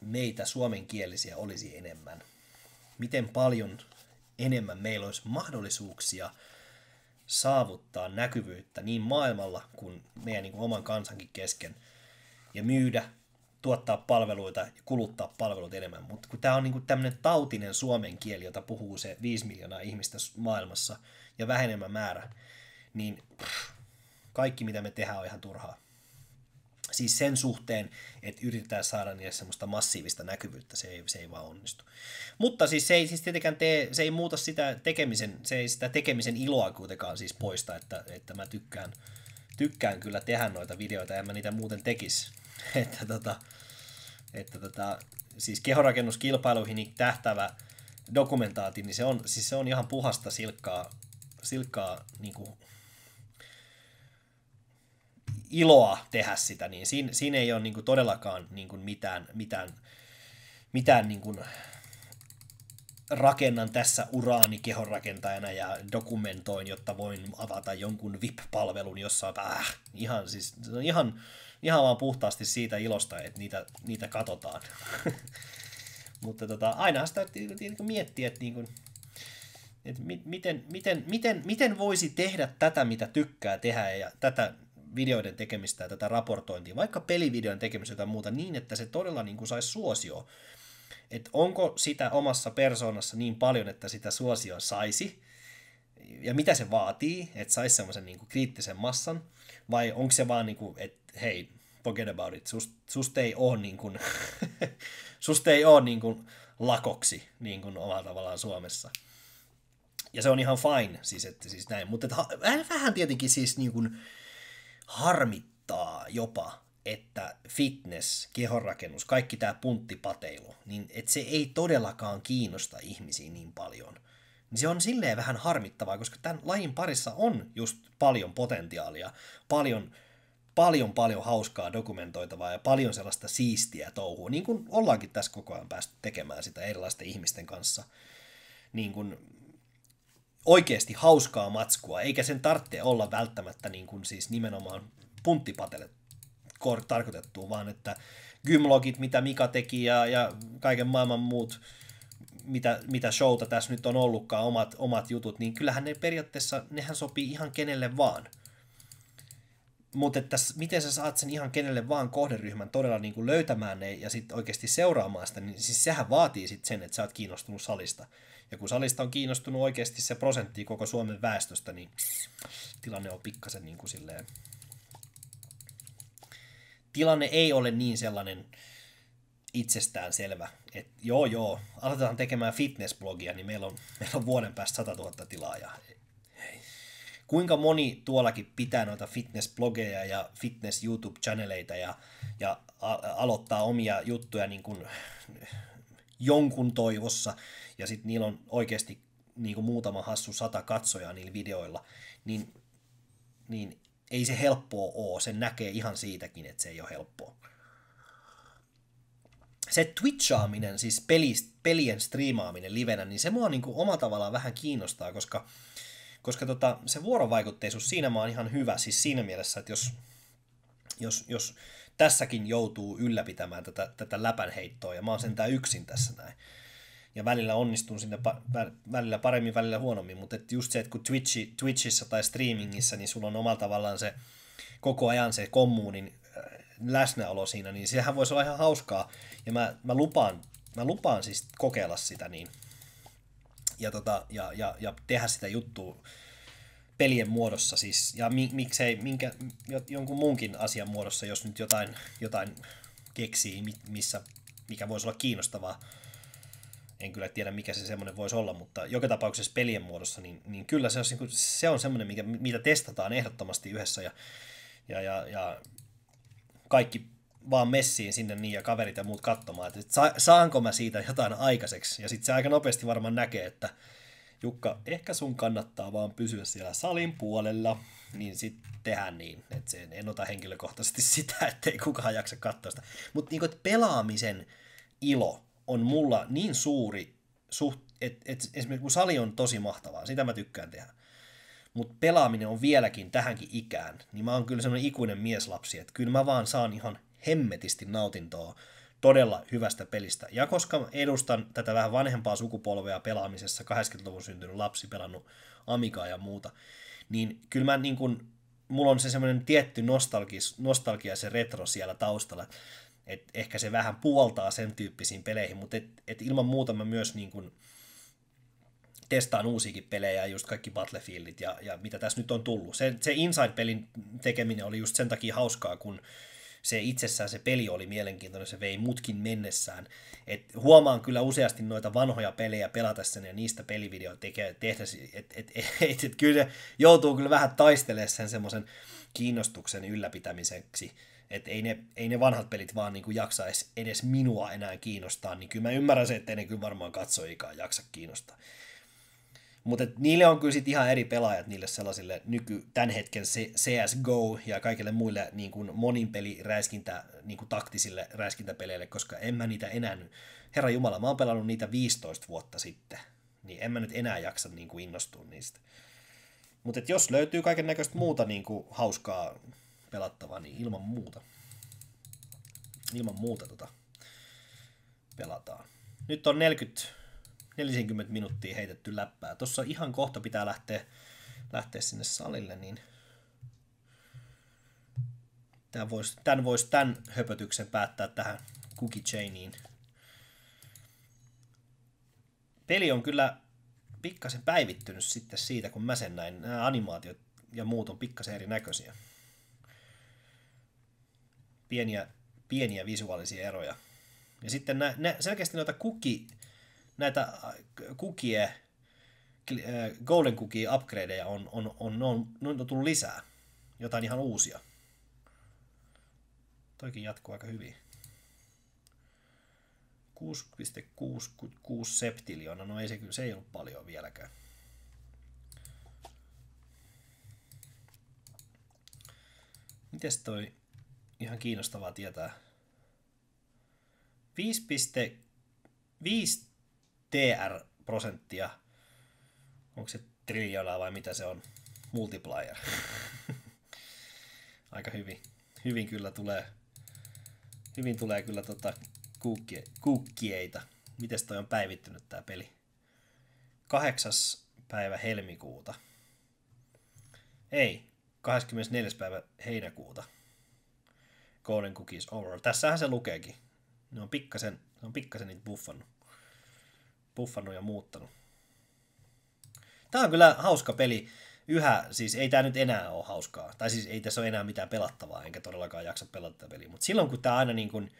meitä suomenkielisiä olisi enemmän. Miten paljon enemmän meillä olisi mahdollisuuksia saavuttaa näkyvyyttä niin maailmalla kuin meidän niin kuin oman kansankin kesken ja myydä tuottaa palveluita ja kuluttaa palveluita enemmän, mutta kun tämä on niinku tämmöinen tautinen suomen kieli, jota puhuu se 5 miljoonaa ihmistä maailmassa ja vähenemä määrä, niin pff, kaikki mitä me tehdään on ihan turhaa. Siis sen suhteen, että yritetään saada niille semmoista massiivista näkyvyyttä, se ei, se ei vaan onnistu. Mutta siis se ei siis tietenkään tee, se ei muuta sitä tekemisen, se ei sitä tekemisen iloa kuitenkaan siis poista, että, että mä tykkään tykkään kyllä tehdä noita videoita, en mä niitä muuten tekisi. että tota, että tota, siis kehorakennuskilpailuihin niin tähtävä dokumentaati, niin se on, siis se on ihan puhasta silkkaa, silkkaa niin kuin iloa tehdä sitä, niin siinä, siinä ei ole niin kuin todellakaan niin kuin mitään, mitään, mitään niin kuin rakennan tässä uraani kehonrakentajana ja dokumentoin, jotta voin avata jonkun VIP-palvelun, jossa on äh, ihan, siis, ihan, ihan vaan puhtaasti siitä ilosta, että niitä, niitä katsotaan. Mutta tota, aina sitä niinku miettiä, että, niin kuin, että miten, miten, miten, miten voisi tehdä tätä, mitä tykkää tehdä ja tätä videoiden tekemistä ja tätä raportointia, vaikka pelivideon tekemistä tai muuta, niin että se todella niin saisi suosioon että onko sitä omassa persoonassa niin paljon, että sitä suosio saisi, ja mitä se vaatii, että saisi semmoisen niin kriittisen massan, vai onko se vaan niin kuin, että hei, forget about it, Sust, ei ole niin kuin, sust ei ole niin kuin lakoksi niin kuin omalla tavallaan Suomessa. Ja se on ihan fine, siis, että, siis näin. Mutta et, vähän tietenkin siis niin kuin harmittaa jopa että fitness, kehonrakennus, kaikki tämä punttipateilu, niin että se ei todellakaan kiinnosta ihmisiä niin paljon. Niin se on silleen vähän harmittavaa, koska tämän lajin parissa on just paljon potentiaalia, paljon, paljon, paljon hauskaa dokumentoitavaa ja paljon sellaista siistiä touhua, niin kuin ollaankin tässä koko ajan päästy tekemään sitä erilaisten ihmisten kanssa. Niin kuin oikeasti hauskaa matskua, eikä sen tarvitse olla välttämättä niin kuin siis nimenomaan punttipatelet tarkoitettu, vaan että gymlogit, mitä Mika teki ja, ja kaiken maailman muut, mitä, mitä showta tässä nyt on ollutkaan, omat, omat jutut, niin kyllähän ne periaatteessa, nehän sopii ihan kenelle vaan. Mutta miten sä saat sen ihan kenelle vaan kohderyhmän todella niin kuin löytämään ne ja sitten oikeasti seuraamaan sitä, niin siis sehän vaatii sitten sen, että sä oot kiinnostunut salista. Ja kun salista on kiinnostunut oikeasti se prosentti koko Suomen väestöstä, niin tilanne on pikkasen niin kuin silleen tilanne ei ole niin sellainen itsestään selvä, että joo joo, aloitetaan tekemään fitnessblogia, niin meillä on, meillä on vuoden päästä 100 000 tilaajaa. Kuinka moni tuollakin pitää noita fitnessblogeja ja fitness youtube channeleita ja, ja a- aloittaa omia juttuja niin kuin jonkun toivossa, ja sitten niillä on oikeasti niin kuin muutama hassu sata katsojaa niillä videoilla, niin, niin ei se helppoa ole sen näkee ihan siitäkin, että se ei ole helppoa. Se twitchaaminen, siis peli pelien striimaaminen livenä, niin se mua niin kuin oma tavallaan vähän kiinnostaa, koska, koska tota, se vuorovaikutteisuus siinä mä oon ihan hyvä, siis siinä mielessä, että jos, jos, jos tässäkin joutuu ylläpitämään tätä, tätä läpänheittoa, ja mä oon sentään yksin tässä näin, ja välillä onnistun sinne pa- välillä paremmin, välillä huonommin, mutta että just se, että kun Twitchi, Twitchissä tai streamingissä, niin sulla on omalla tavallaan se koko ajan se kommunin äh, läsnäolo siinä, niin sehän voisi olla ihan hauskaa, ja mä, mä lupaan, mä lupaan siis kokeilla sitä niin, ja, tota, ja, ja, ja tehdä sitä juttua pelien muodossa siis, ja mi, miksei minkä, jonkun muunkin asian muodossa, jos nyt jotain, jotain keksii, missä, mikä voisi olla kiinnostavaa, en kyllä tiedä mikä se semmoinen voisi olla, mutta joka tapauksessa pelien muodossa, niin, niin kyllä se on, niinku, se on semmoinen, mikä, mitä testataan ehdottomasti yhdessä ja, ja, ja, ja kaikki vaan messiin sinne niin ja kaverit ja muut katsomaan, että sa- saanko mä siitä jotain aikaiseksi. Ja sitten se aika nopeasti varmaan näkee, että Jukka, ehkä sun kannattaa vaan pysyä siellä salin puolella, niin sitten tehdään niin. Et se, en ota henkilökohtaisesti sitä, ettei kukaan jaksa katsoa sitä. Mutta niin pelaamisen ilo on mulla niin suuri, suht, että et, esimerkiksi kun sali on tosi mahtavaa, sitä mä tykkään tehdä, mutta pelaaminen on vieläkin tähänkin ikään, niin mä oon kyllä semmoinen ikuinen mieslapsi, että kyllä mä vaan saan ihan hemmetisti nautintoa todella hyvästä pelistä. Ja koska edustan tätä vähän vanhempaa sukupolvea pelaamisessa, 80-luvun syntynyt lapsi pelannut Amikaa ja muuta, niin kyllä mä niin kun, mulla on se semmoinen tietty nostalgia, nostalgia se retro siellä taustalla. Et ehkä se vähän puoltaa sen tyyppisiin peleihin, mutta et, et ilman muuta mä myös niin kun testaan uusiakin pelejä, just kaikki Battlefieldit ja, ja mitä tässä nyt on tullut. Se, se Inside-pelin tekeminen oli just sen takia hauskaa, kun se itsessään se peli oli mielenkiintoinen, se vei mutkin mennessään. Et huomaan kyllä useasti noita vanhoja pelejä pelata sen ja niistä pelivideoita tekee, tehdä, että et, et, et, et kyllä joutuu kyllä vähän taistelemaan sen semmoisen kiinnostuksen ylläpitämiseksi että ei ne, ei ne vanhat pelit vaan niin kuin jaksa edes, edes minua enää kiinnostaa, niin kyllä mä ymmärrän se, että ne kyllä varmaan katsojikaan jaksa kiinnostaa. Mutta niille on kyllä sitten ihan eri pelaajat niille sellaisille nyky, tämän hetken CSGO ja kaikille muille niin kuin monin peli räiskintä, niin kuin taktisille räiskintäpeleille, koska en mä niitä enää, herra Jumala, mä oon pelannut niitä 15 vuotta sitten, niin en mä nyt enää jaksa niin kuin innostua niistä. Mutta jos löytyy kaiken näköistä muuta niin kuin hauskaa pelattavaa, niin ilman muuta, ilman muuta tota, pelataan. Nyt on 40, 40 minuuttia heitetty läppää. Tuossa ihan kohta pitää lähteä, lähteä sinne salille, niin tämän voisi tämän, vois tämän höpötyksen päättää tähän cookie chainiin. Peli on kyllä pikkasen päivittynyt sitten siitä, kun mä sen näin. Nämä animaatiot ja muut on pikkasen erinäköisiä pieniä, pieniä visuaalisia eroja. Ja sitten nä, nä, selkeästi noita kuki, näitä äh, kukie, äh, Golden Cookie upgradeja on, on, on, on, on, on tullut lisää. Jotain ihan uusia. Toikin jatkuu aika hyvin. 6,66 septiliona, no ei se kyllä, se ei ollut paljon vieläkään. Mites toi ihan kiinnostavaa tietää. 5,5 TR prosenttia. Onko se triljoonaa vai mitä se on? Multiplier. Aika hyvin. Hyvin kyllä tulee. Hyvin tulee kyllä tota kuukkie, kuukkieita. Mites toi on päivittynyt tää peli? 8. päivä helmikuuta. Ei, 24. päivä heinäkuuta Golden Cookies Overall. Tässähän se lukeekin. Ne on pikkasen, ne on pikkasen niitä buffannut. buffannut ja muuttanut. Tämä on kyllä hauska peli. Yhä, siis ei tämä nyt enää ole hauskaa. Tai siis ei tässä ole enää mitään pelattavaa, enkä todellakaan jaksa pelata tätä peliä. Mutta silloin kun tämä aina niin kun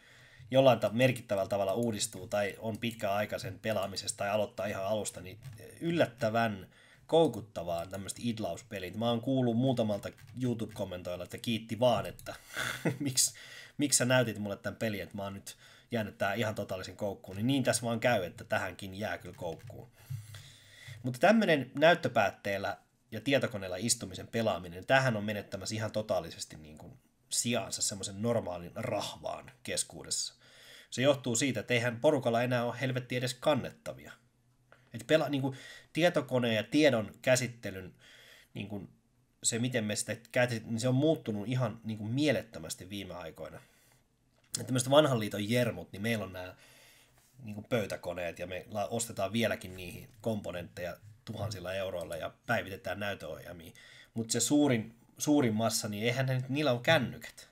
jollain merkittävällä tavalla uudistuu tai on pitkä aika sen pelaamisesta tai aloittaa ihan alusta, niin yllättävän koukuttavaa tämmöiset idlauspelit. Mä oon kuullut muutamalta YouTube-kommentoilla, että kiitti vaan, että miksi miks sä näytit mulle tämän pelin, että mä oon nyt jäänyt tää ihan totaalisen koukkuun. Niin, niin tässä vaan käy, että tähänkin jää kyllä koukkuun. Mutta tämmöinen näyttöpäätteellä ja tietokoneella istumisen pelaaminen, tähän on menettämässä ihan totaalisesti niin kuin sijaansa semmoisen normaalin rahvaan keskuudessa. Se johtuu siitä, että eihän porukalla enää ole helvetti edes kannettavia. Et pela, niin kuin, tietokoneen ja tiedon käsittelyn niin kuin se, miten me sitä käsitellään, niin se on muuttunut ihan niin kuin mielettömästi viime aikoina. Ja tämmöiset vanhan liiton jermut, niin meillä on nämä niin kuin pöytäkoneet ja me ostetaan vieläkin niihin komponentteja tuhansilla euroilla ja päivitetään näytöohjelmiin. Mutta se suurin, suurin massa, niin eihän ne, niillä on kännykät.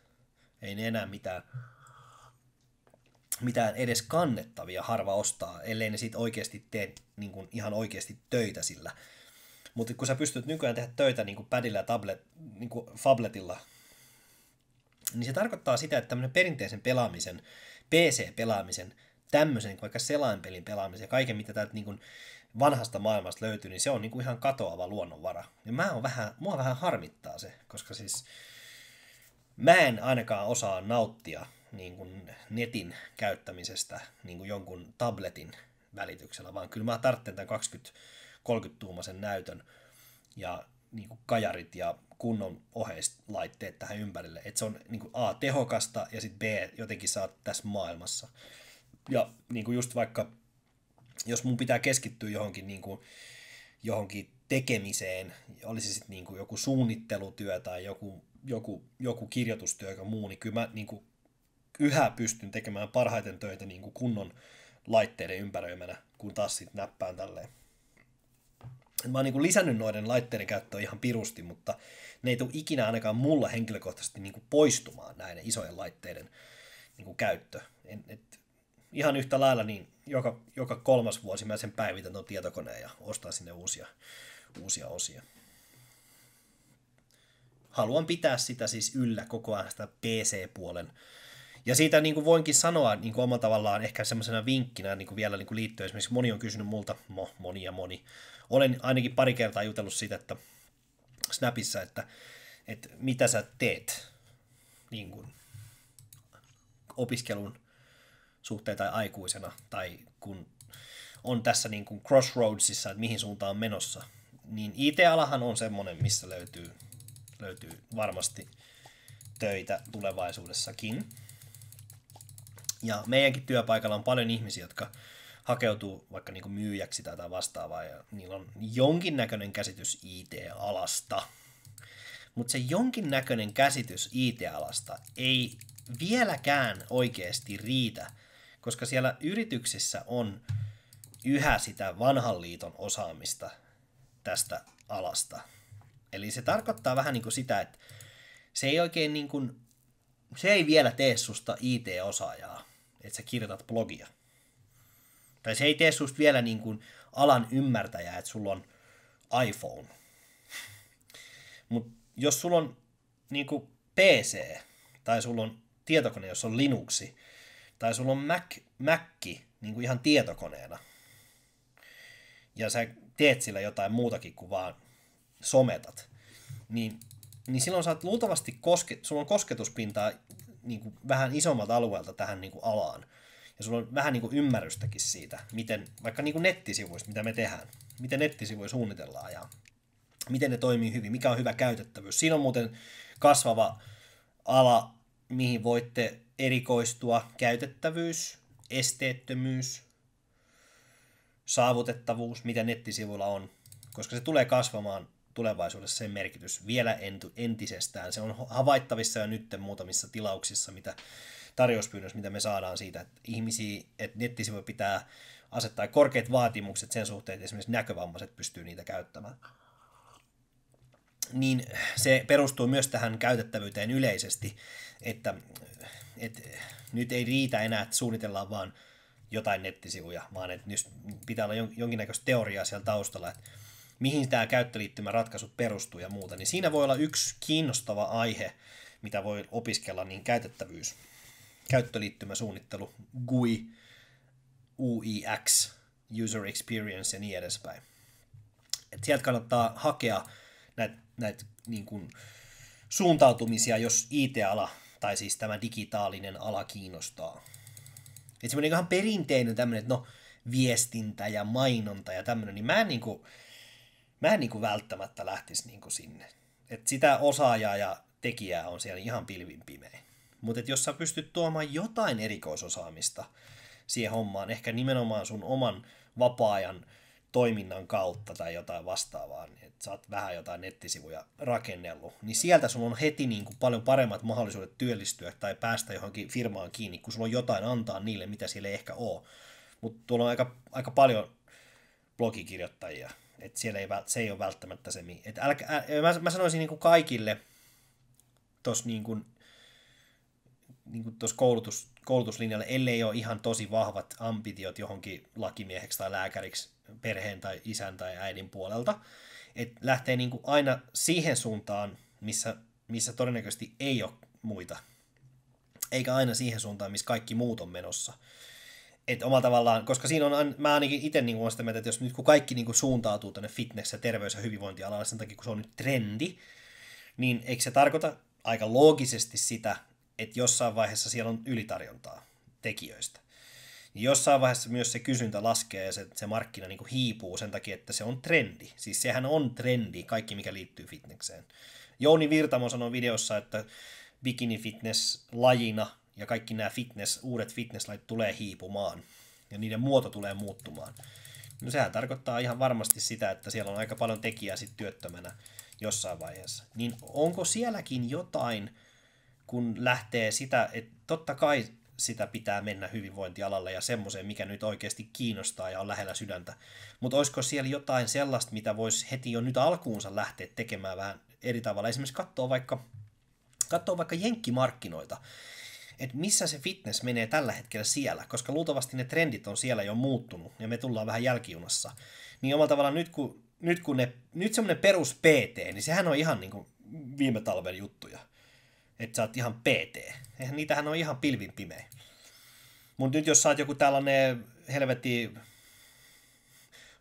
Ei ne enää mitään mitään edes kannettavia harva ostaa, ellei ne sitten oikeasti tee niin kuin ihan oikeasti töitä sillä. Mutta kun sä pystyt nykyään tehdä töitä niin kuin padilla ja tablet, niin kuin fabletilla, niin se tarkoittaa sitä, että tämmöinen perinteisen pelaamisen, PC-pelaamisen, tämmöisen vaikka selainpelin pelaamisen ja kaiken, mitä täältä niin kuin vanhasta maailmasta löytyy, niin se on niin kuin ihan katoava luonnonvara. Ja mä on vähän, mua vähän harmittaa se, koska siis mä en ainakaan osaa nauttia – niin kuin netin käyttämisestä niin kuin jonkun tabletin välityksellä, vaan kyllä mä tarvitsen tämän 20-30-tuumaisen näytön ja niin kuin kajarit ja kunnon oheislaitteet tähän ympärille. Että se on niin kuin A, tehokasta ja sitten B, jotenkin saat tässä maailmassa. Ja niin kuin just vaikka, jos mun pitää keskittyä johonkin, niin kuin, johonkin tekemiseen, olisi sitten niin kuin joku suunnittelutyö tai joku, joku, joku kirjoitustyö joka muu, niin kyllä mä niin kuin yhä pystyn tekemään parhaiten töitä niin kuin kunnon laitteiden ympäröimänä, kun taas sitten näppään tälleen. Mä oon niin kuin lisännyt noiden laitteiden käyttöä ihan pirusti, mutta ne ei tule ikinä ainakaan mulla henkilökohtaisesti niin kuin poistumaan näiden isojen laitteiden niin kuin käyttö. En, et, ihan yhtä lailla niin joka, joka kolmas vuosi mä sen päivitän tuon tietokoneen ja ostan sinne uusia, uusia osia. Haluan pitää sitä siis yllä koko ajan sitä PC-puolen ja siitä niin kuin voinkin sanoa niin kuin omalla tavallaan ehkä semmoisena vinkkinä niin kuin vielä niin kuin liittyen, esimerkiksi moni on kysynyt multa, mo, moni ja moni, olen ainakin pari kertaa jutellut siitä, että Snapissa, että, että mitä sä teet niin kuin, opiskelun suhteen tai aikuisena, tai kun on tässä niin kuin crossroadsissa, että mihin suuntaan on menossa, niin IT-alahan on semmoinen, missä löytyy, löytyy varmasti töitä tulevaisuudessakin. Ja meidänkin työpaikalla on paljon ihmisiä, jotka hakeutuu vaikka niin myyjäksi tai vastaavaa, ja niillä on jonkinnäköinen käsitys IT-alasta. Mutta se jonkinnäköinen käsitys IT-alasta ei vieläkään oikeasti riitä, koska siellä yrityksessä on yhä sitä vanhan liiton osaamista tästä alasta. Eli se tarkoittaa vähän niin kuin sitä, että se ei oikein niin kuin, se ei vielä tee susta IT-osaajaa että sä kirjoitat blogia. Tai se ei tee susta vielä niin kuin alan ymmärtäjä, että sulla on iPhone. Mutta jos sulla on niin kuin PC, tai sulla on tietokone, jos on Linuxi, tai sulla on Mac, Macki niin kuin ihan tietokoneena, ja sä teet sillä jotain muutakin kuin vaan sometat, niin, niin silloin sä oot luultavasti, koske, sulla on kosketuspintaa niin kuin vähän isommalta alueelta tähän niin kuin alaan. Ja sulla on vähän niin kuin ymmärrystäkin siitä, miten vaikka niin kuin nettisivuista, mitä me tehdään, miten nettisivuja suunnitellaan ja miten ne toimii hyvin, mikä on hyvä käytettävyys. Siinä on muuten kasvava ala, mihin voitte erikoistua, käytettävyys, esteettömyys, saavutettavuus, mitä nettisivuilla on, koska se tulee kasvamaan tulevaisuudessa sen merkitys vielä entisestään. Se on havaittavissa jo nyt muutamissa tilauksissa, mitä tarjouspyynnössä, mitä me saadaan siitä, että ihmisiä, että nettisivu pitää asettaa korkeat vaatimukset sen suhteen, että esimerkiksi näkövammaiset pystyy niitä käyttämään. Niin se perustuu myös tähän käytettävyyteen yleisesti, että, että nyt ei riitä enää, että suunnitellaan vaan jotain nettisivuja, vaan että nyt pitää olla jonkinnäköistä teoriaa siellä taustalla, että mihin tämä käyttöliittymäratkaisu perustuu ja muuta, niin siinä voi olla yksi kiinnostava aihe, mitä voi opiskella, niin käytettävyys, käyttöliittymäsuunnittelu, GUI, UIX, User Experience ja niin edespäin. Et sieltä kannattaa hakea näitä näit, niin suuntautumisia, jos IT-ala tai siis tämä digitaalinen ala kiinnostaa. Et semmoinen ihan perinteinen tämmöinen, että no viestintä ja mainonta ja tämmöinen, niin mä en niin kuin, mä en niin kuin välttämättä lähtisi niin kuin sinne. Et sitä osaajaa ja tekijää on siellä ihan pilvin pimein. Mutta jos sä pystyt tuomaan jotain erikoisosaamista siihen hommaan, ehkä nimenomaan sun oman vapaa-ajan toiminnan kautta tai jotain vastaavaa, niin että sä oot vähän jotain nettisivuja rakennellut, niin sieltä sulla on heti niin kuin paljon paremmat mahdollisuudet työllistyä tai päästä johonkin firmaan kiinni, kun sulla on jotain antaa niille, mitä siellä ei ehkä ole. Mutta tuolla on aika, aika paljon blogikirjoittajia, et siellä ei, se ei ole välttämättä se, että älkä, äl, mä, mä sanoisin niin kuin kaikille tuossa niin kuin, niin kuin tos koulutus, koulutuslinjalle, ellei ole ihan tosi vahvat ambitiot johonkin lakimieheksi tai lääkäriksi perheen tai isän tai äidin puolelta, että lähtee niin kuin aina siihen suuntaan, missä, missä todennäköisesti ei ole muita, eikä aina siihen suuntaan, missä kaikki muut on menossa et omalla tavallaan, koska siinä on, mä ainakin itse niin olen sitä mieltä, että jos nyt kun kaikki niin kuin suuntautuu tänne fitness- ja terveys- ja hyvinvointialalle sen takia, kun se on nyt trendi, niin eikö se tarkoita aika loogisesti sitä, että jossain vaiheessa siellä on ylitarjontaa tekijöistä. Niin jossain vaiheessa myös se kysyntä laskee ja se, se markkina niin kuin hiipuu sen takia, että se on trendi. Siis sehän on trendi, kaikki mikä liittyy fitnekseen. Jouni Virtamo sanoi videossa, että bikini fitness lajina ja kaikki nämä fitness, uudet fitnesslait tulee hiipumaan ja niiden muoto tulee muuttumaan. No sehän tarkoittaa ihan varmasti sitä, että siellä on aika paljon tekijää sitten työttömänä jossain vaiheessa. Niin onko sielläkin jotain, kun lähtee sitä, että totta kai sitä pitää mennä hyvinvointialalle ja semmoiseen, mikä nyt oikeasti kiinnostaa ja on lähellä sydäntä. Mutta olisiko siellä jotain sellaista, mitä voisi heti jo nyt alkuunsa lähteä tekemään vähän eri tavalla. Esimerkiksi katsoa vaikka, katsoa vaikka jenkkimarkkinoita että missä se fitness menee tällä hetkellä siellä, koska luultavasti ne trendit on siellä jo muuttunut ja me tullaan vähän jälkijunassa. Niin omalla tavalla nyt kun, nyt kun ne, nyt semmoinen perus PT, niin sehän on ihan niin kuin viime talven juttuja. Että sä oot ihan PT. Eihän niitähän on ihan pilvin pimeä. Mutta nyt jos sä oot joku tällainen helvetti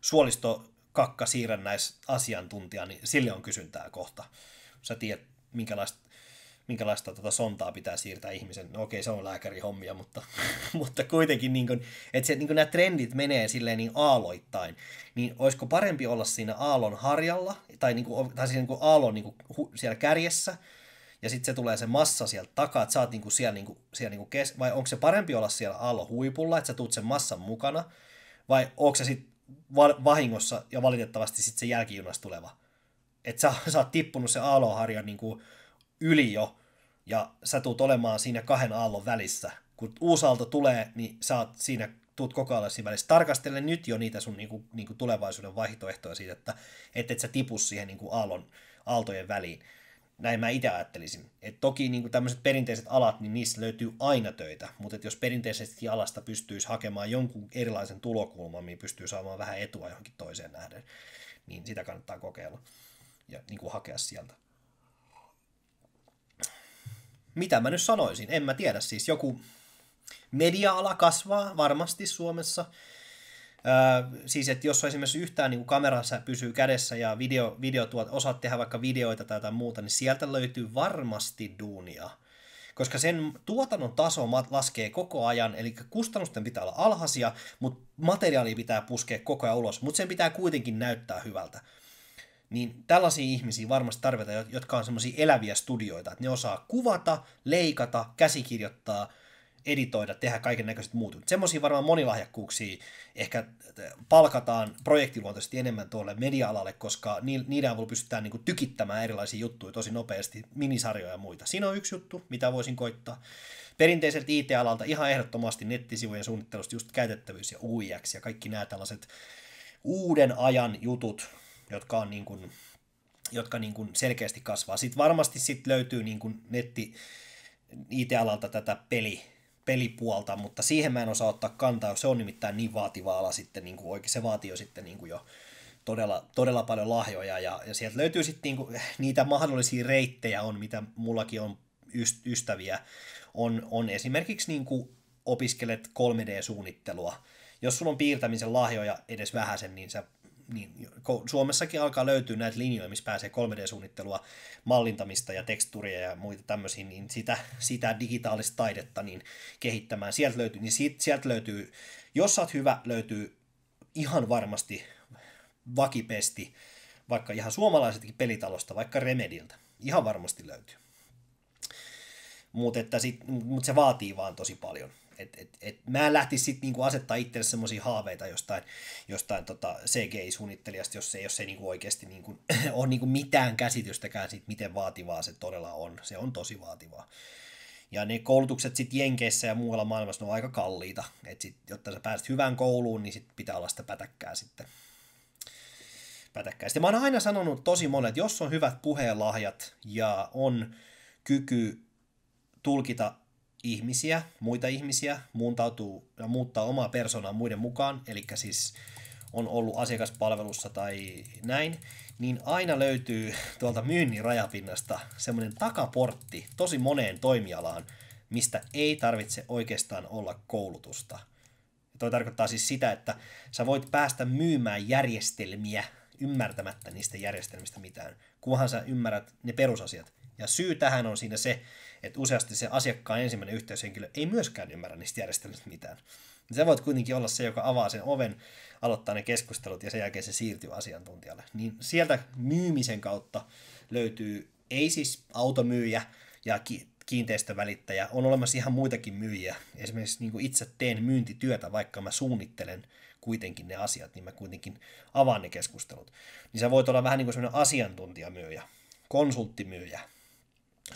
suolisto kakka siirrännäisasiantuntija, niin sille on kysyntää kohta. Sä tiedät, minkälaista minkälaista tuota sontaa pitää siirtää ihmisen. No okei, se on lääkärihommia, mutta, mutta kuitenkin, niin kuin, että se, niin kuin nämä trendit menee silleen niin aaloittain, niin olisiko parempi olla siinä aallon harjalla, tai, niin kuin, tai siinä niin kuin aallon niin hu, siellä kärjessä, ja sitten se tulee se massa sieltä takaa, että sä oot niinku siellä, niinku, siellä niinku kes- vai onko se parempi olla siellä aallon huipulla, että sä tuut sen massan mukana, vai onko se sitten va- vahingossa ja valitettavasti sitten se jälkijunas tuleva, että sä, sä oot tippunut se niin niinku yli jo, ja sä tuut olemaan siinä kahden aallon välissä. Kun uusi aalto tulee, niin sä oot siinä, tuut koko ajan siinä välissä. Tarkastele nyt jo niitä sun niinku, niinku tulevaisuuden vaihtoehtoja siitä, että et, et sä tipu siihen niinku aallon, aaltojen väliin. Näin mä itse ajattelisin. Et toki niin tämmöiset perinteiset alat, niin niissä löytyy aina töitä, mutta jos perinteisesti alasta pystyisi hakemaan jonkun erilaisen tulokulman, niin pystyy saamaan vähän etua johonkin toiseen nähden, niin sitä kannattaa kokeilla ja niin kuin hakea sieltä mitä mä nyt sanoisin, en mä tiedä. Siis joku media-ala kasvaa varmasti Suomessa. Öö, siis, että jos on esimerkiksi yhtään niin kamerassa pysyy kädessä ja video, video tuot osaat tehdä vaikka videoita tai jotain muuta, niin sieltä löytyy varmasti duunia. Koska sen tuotannon taso laskee koko ajan, eli kustannusten pitää olla alhaisia, mutta materiaali pitää puskea koko ajan ulos, mutta sen pitää kuitenkin näyttää hyvältä niin tällaisia ihmisiä varmasti tarvitaan, jotka on semmoisia eläviä studioita, että ne osaa kuvata, leikata, käsikirjoittaa, editoida, tehdä kaiken näköiset muut. Semmoisia varmaan monilahjakkuuksia ehkä palkataan projektiluontoisesti enemmän tuolle media-alalle, koska niiden avulla pystytään niinku tykittämään erilaisia juttuja tosi nopeasti, minisarjoja ja muita. Siinä on yksi juttu, mitä voisin koittaa. Perinteiseltä IT-alalta ihan ehdottomasti nettisivujen suunnittelusta just käytettävyys ja UX ja kaikki nämä tällaiset uuden ajan jutut, jotka on niin kuin, jotka niin kuin selkeästi kasvaa. Sitten varmasti sit löytyy niin kuin netti IT-alalta tätä peli, pelipuolta, mutta siihen mä en osaa ottaa kantaa, se on nimittäin niin vaativa ala sitten, niin kuin oikein, se vaatii jo sitten niin kuin jo todella, todella paljon lahjoja, ja, ja sieltä löytyy sitten niin kuin, niitä mahdollisia reittejä on, mitä mullakin on ystäviä, on, on esimerkiksi niin kuin opiskelet 3D-suunnittelua, jos sulla on piirtämisen lahjoja edes vähäsen, niin sä niin Suomessakin alkaa löytyä näitä linjoja, missä pääsee 3D-suunnittelua, mallintamista ja tekstuuria ja muita tämmöisiä, niin sitä, sitä digitaalista taidetta niin kehittämään. Sieltä löytyy, niin sieltä, sieltä löytyy, jos sä oot hyvä, löytyy ihan varmasti vakipesti, vaikka ihan suomalaisetkin pelitalosta, vaikka Remediltä. Ihan varmasti löytyy. Mutta mut se vaatii vaan tosi paljon. Et, et, et, mä en lähtisi sitten niinku asettaa itselle semmoisia haaveita jostain, jostain tota CGI-suunnittelijasta, jos ei, jos ei niinku oikeasti niinku, ole niinku mitään käsitystäkään siitä, miten vaativaa se todella on. Se on tosi vaativaa. Ja ne koulutukset sitten Jenkeissä ja muualla maailmassa ne on aika kalliita. Et sit, jotta sä pääset hyvään kouluun, niin sit pitää olla sitä pätäkkää sitten. Pätäkkää. Sitten mä oon aina sanonut tosi monet, että jos on hyvät puheenlahjat ja on kyky tulkita ihmisiä, muita ihmisiä, muuntautuu ja muuttaa omaa persoonaa muiden mukaan, eli siis on ollut asiakaspalvelussa tai näin, niin aina löytyy tuolta myynnin rajapinnasta semmoinen takaportti tosi moneen toimialaan, mistä ei tarvitse oikeastaan olla koulutusta. Ja toi tarkoittaa siis sitä, että sä voit päästä myymään järjestelmiä ymmärtämättä niistä järjestelmistä mitään, kunhan sä ymmärrät ne perusasiat. Ja syy tähän on siinä se, että useasti se asiakkaan ensimmäinen yhteyshenkilö ei myöskään ymmärrä niistä järjestelmistä mitään. Sä voit kuitenkin olla se, joka avaa sen oven, aloittaa ne keskustelut ja sen jälkeen se siirtyy asiantuntijalle. Niin sieltä myymisen kautta löytyy, ei siis automyyjä ja kiinteistövälittäjä, on olemassa ihan muitakin myyjiä. Esimerkiksi niin itse teen myyntityötä, vaikka mä suunnittelen kuitenkin ne asiat, niin mä kuitenkin avaan ne keskustelut. Niin sä voit olla vähän niin kuin semmoinen asiantuntijamyyjä, konsulttimyyjä,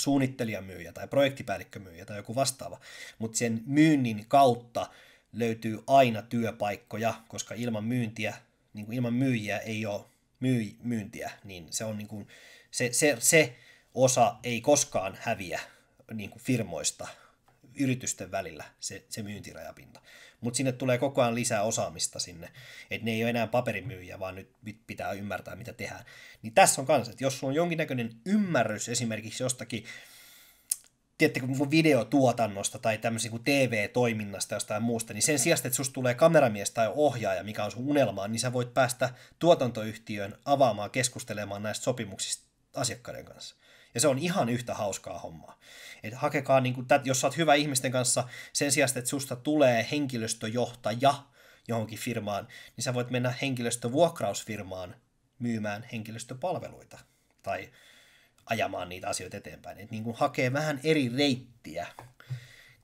suunnittelijamyyjä tai projektipäällikkömyyjä tai joku vastaava, mutta sen myynnin kautta löytyy aina työpaikkoja, koska ilman myyntiä, niin kuin ilman myyjiä ei ole myy- myyntiä, niin se on niin kuin, se, se, se osa ei koskaan häviä niin kuin firmoista, yritysten välillä se, se myyntirajapinta. Mutta sinne tulee koko ajan lisää osaamista sinne, että ne ei ole enää paperimyyjä, vaan nyt pitää ymmärtää, mitä tehdään. Niin tässä on kanssa, että jos sulla on jonkinnäköinen ymmärrys esimerkiksi jostakin, tiedättekö, niin videotuotannosta tai tämmöisen kuin TV-toiminnasta jostain muusta, niin sen sijaan, että susta tulee kameramies tai ohjaaja, mikä on sun unelmaa, niin sä voit päästä tuotantoyhtiöön, avaamaan keskustelemaan näistä sopimuksista asiakkaiden kanssa. Ja se on ihan yhtä hauskaa hommaa. Et hakekaa, niin kuin, jos sä oot hyvä ihmisten kanssa, sen sijaan, että susta tulee henkilöstöjohtaja johonkin firmaan, niin sä voit mennä henkilöstövuokrausfirmaan myymään henkilöstöpalveluita tai ajamaan niitä asioita eteenpäin. Et niin hakee vähän eri reittiä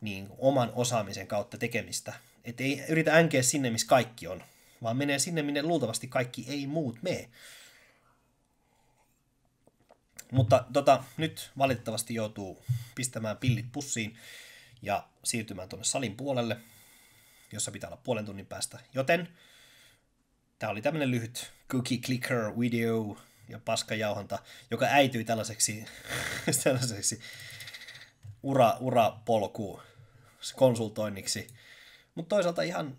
niin oman osaamisen kautta tekemistä. Et ei yritä änkeä sinne, missä kaikki on, vaan menee sinne, minne luultavasti kaikki ei muut mene. Mutta tota, nyt valitettavasti joutuu pistämään pillit pussiin ja siirtymään tuonne salin puolelle, jossa pitää olla puolen tunnin päästä. Joten tämä oli tämmöinen lyhyt cookie clicker video ja paskajauhanta, joka äityi tällaiseksi, tällaiseksi ura, urapolku konsultoinniksi. Mutta toisaalta ihan,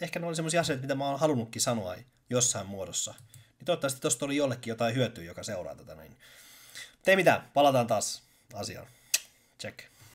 ehkä ne oli semmoisia asioita, mitä mä oon halunnutkin sanoa jossain muodossa. Niin toivottavasti tuosta oli jollekin jotain hyötyä, joka seuraa tätä. Niin ei mitään, palataan taas asiaan. Check.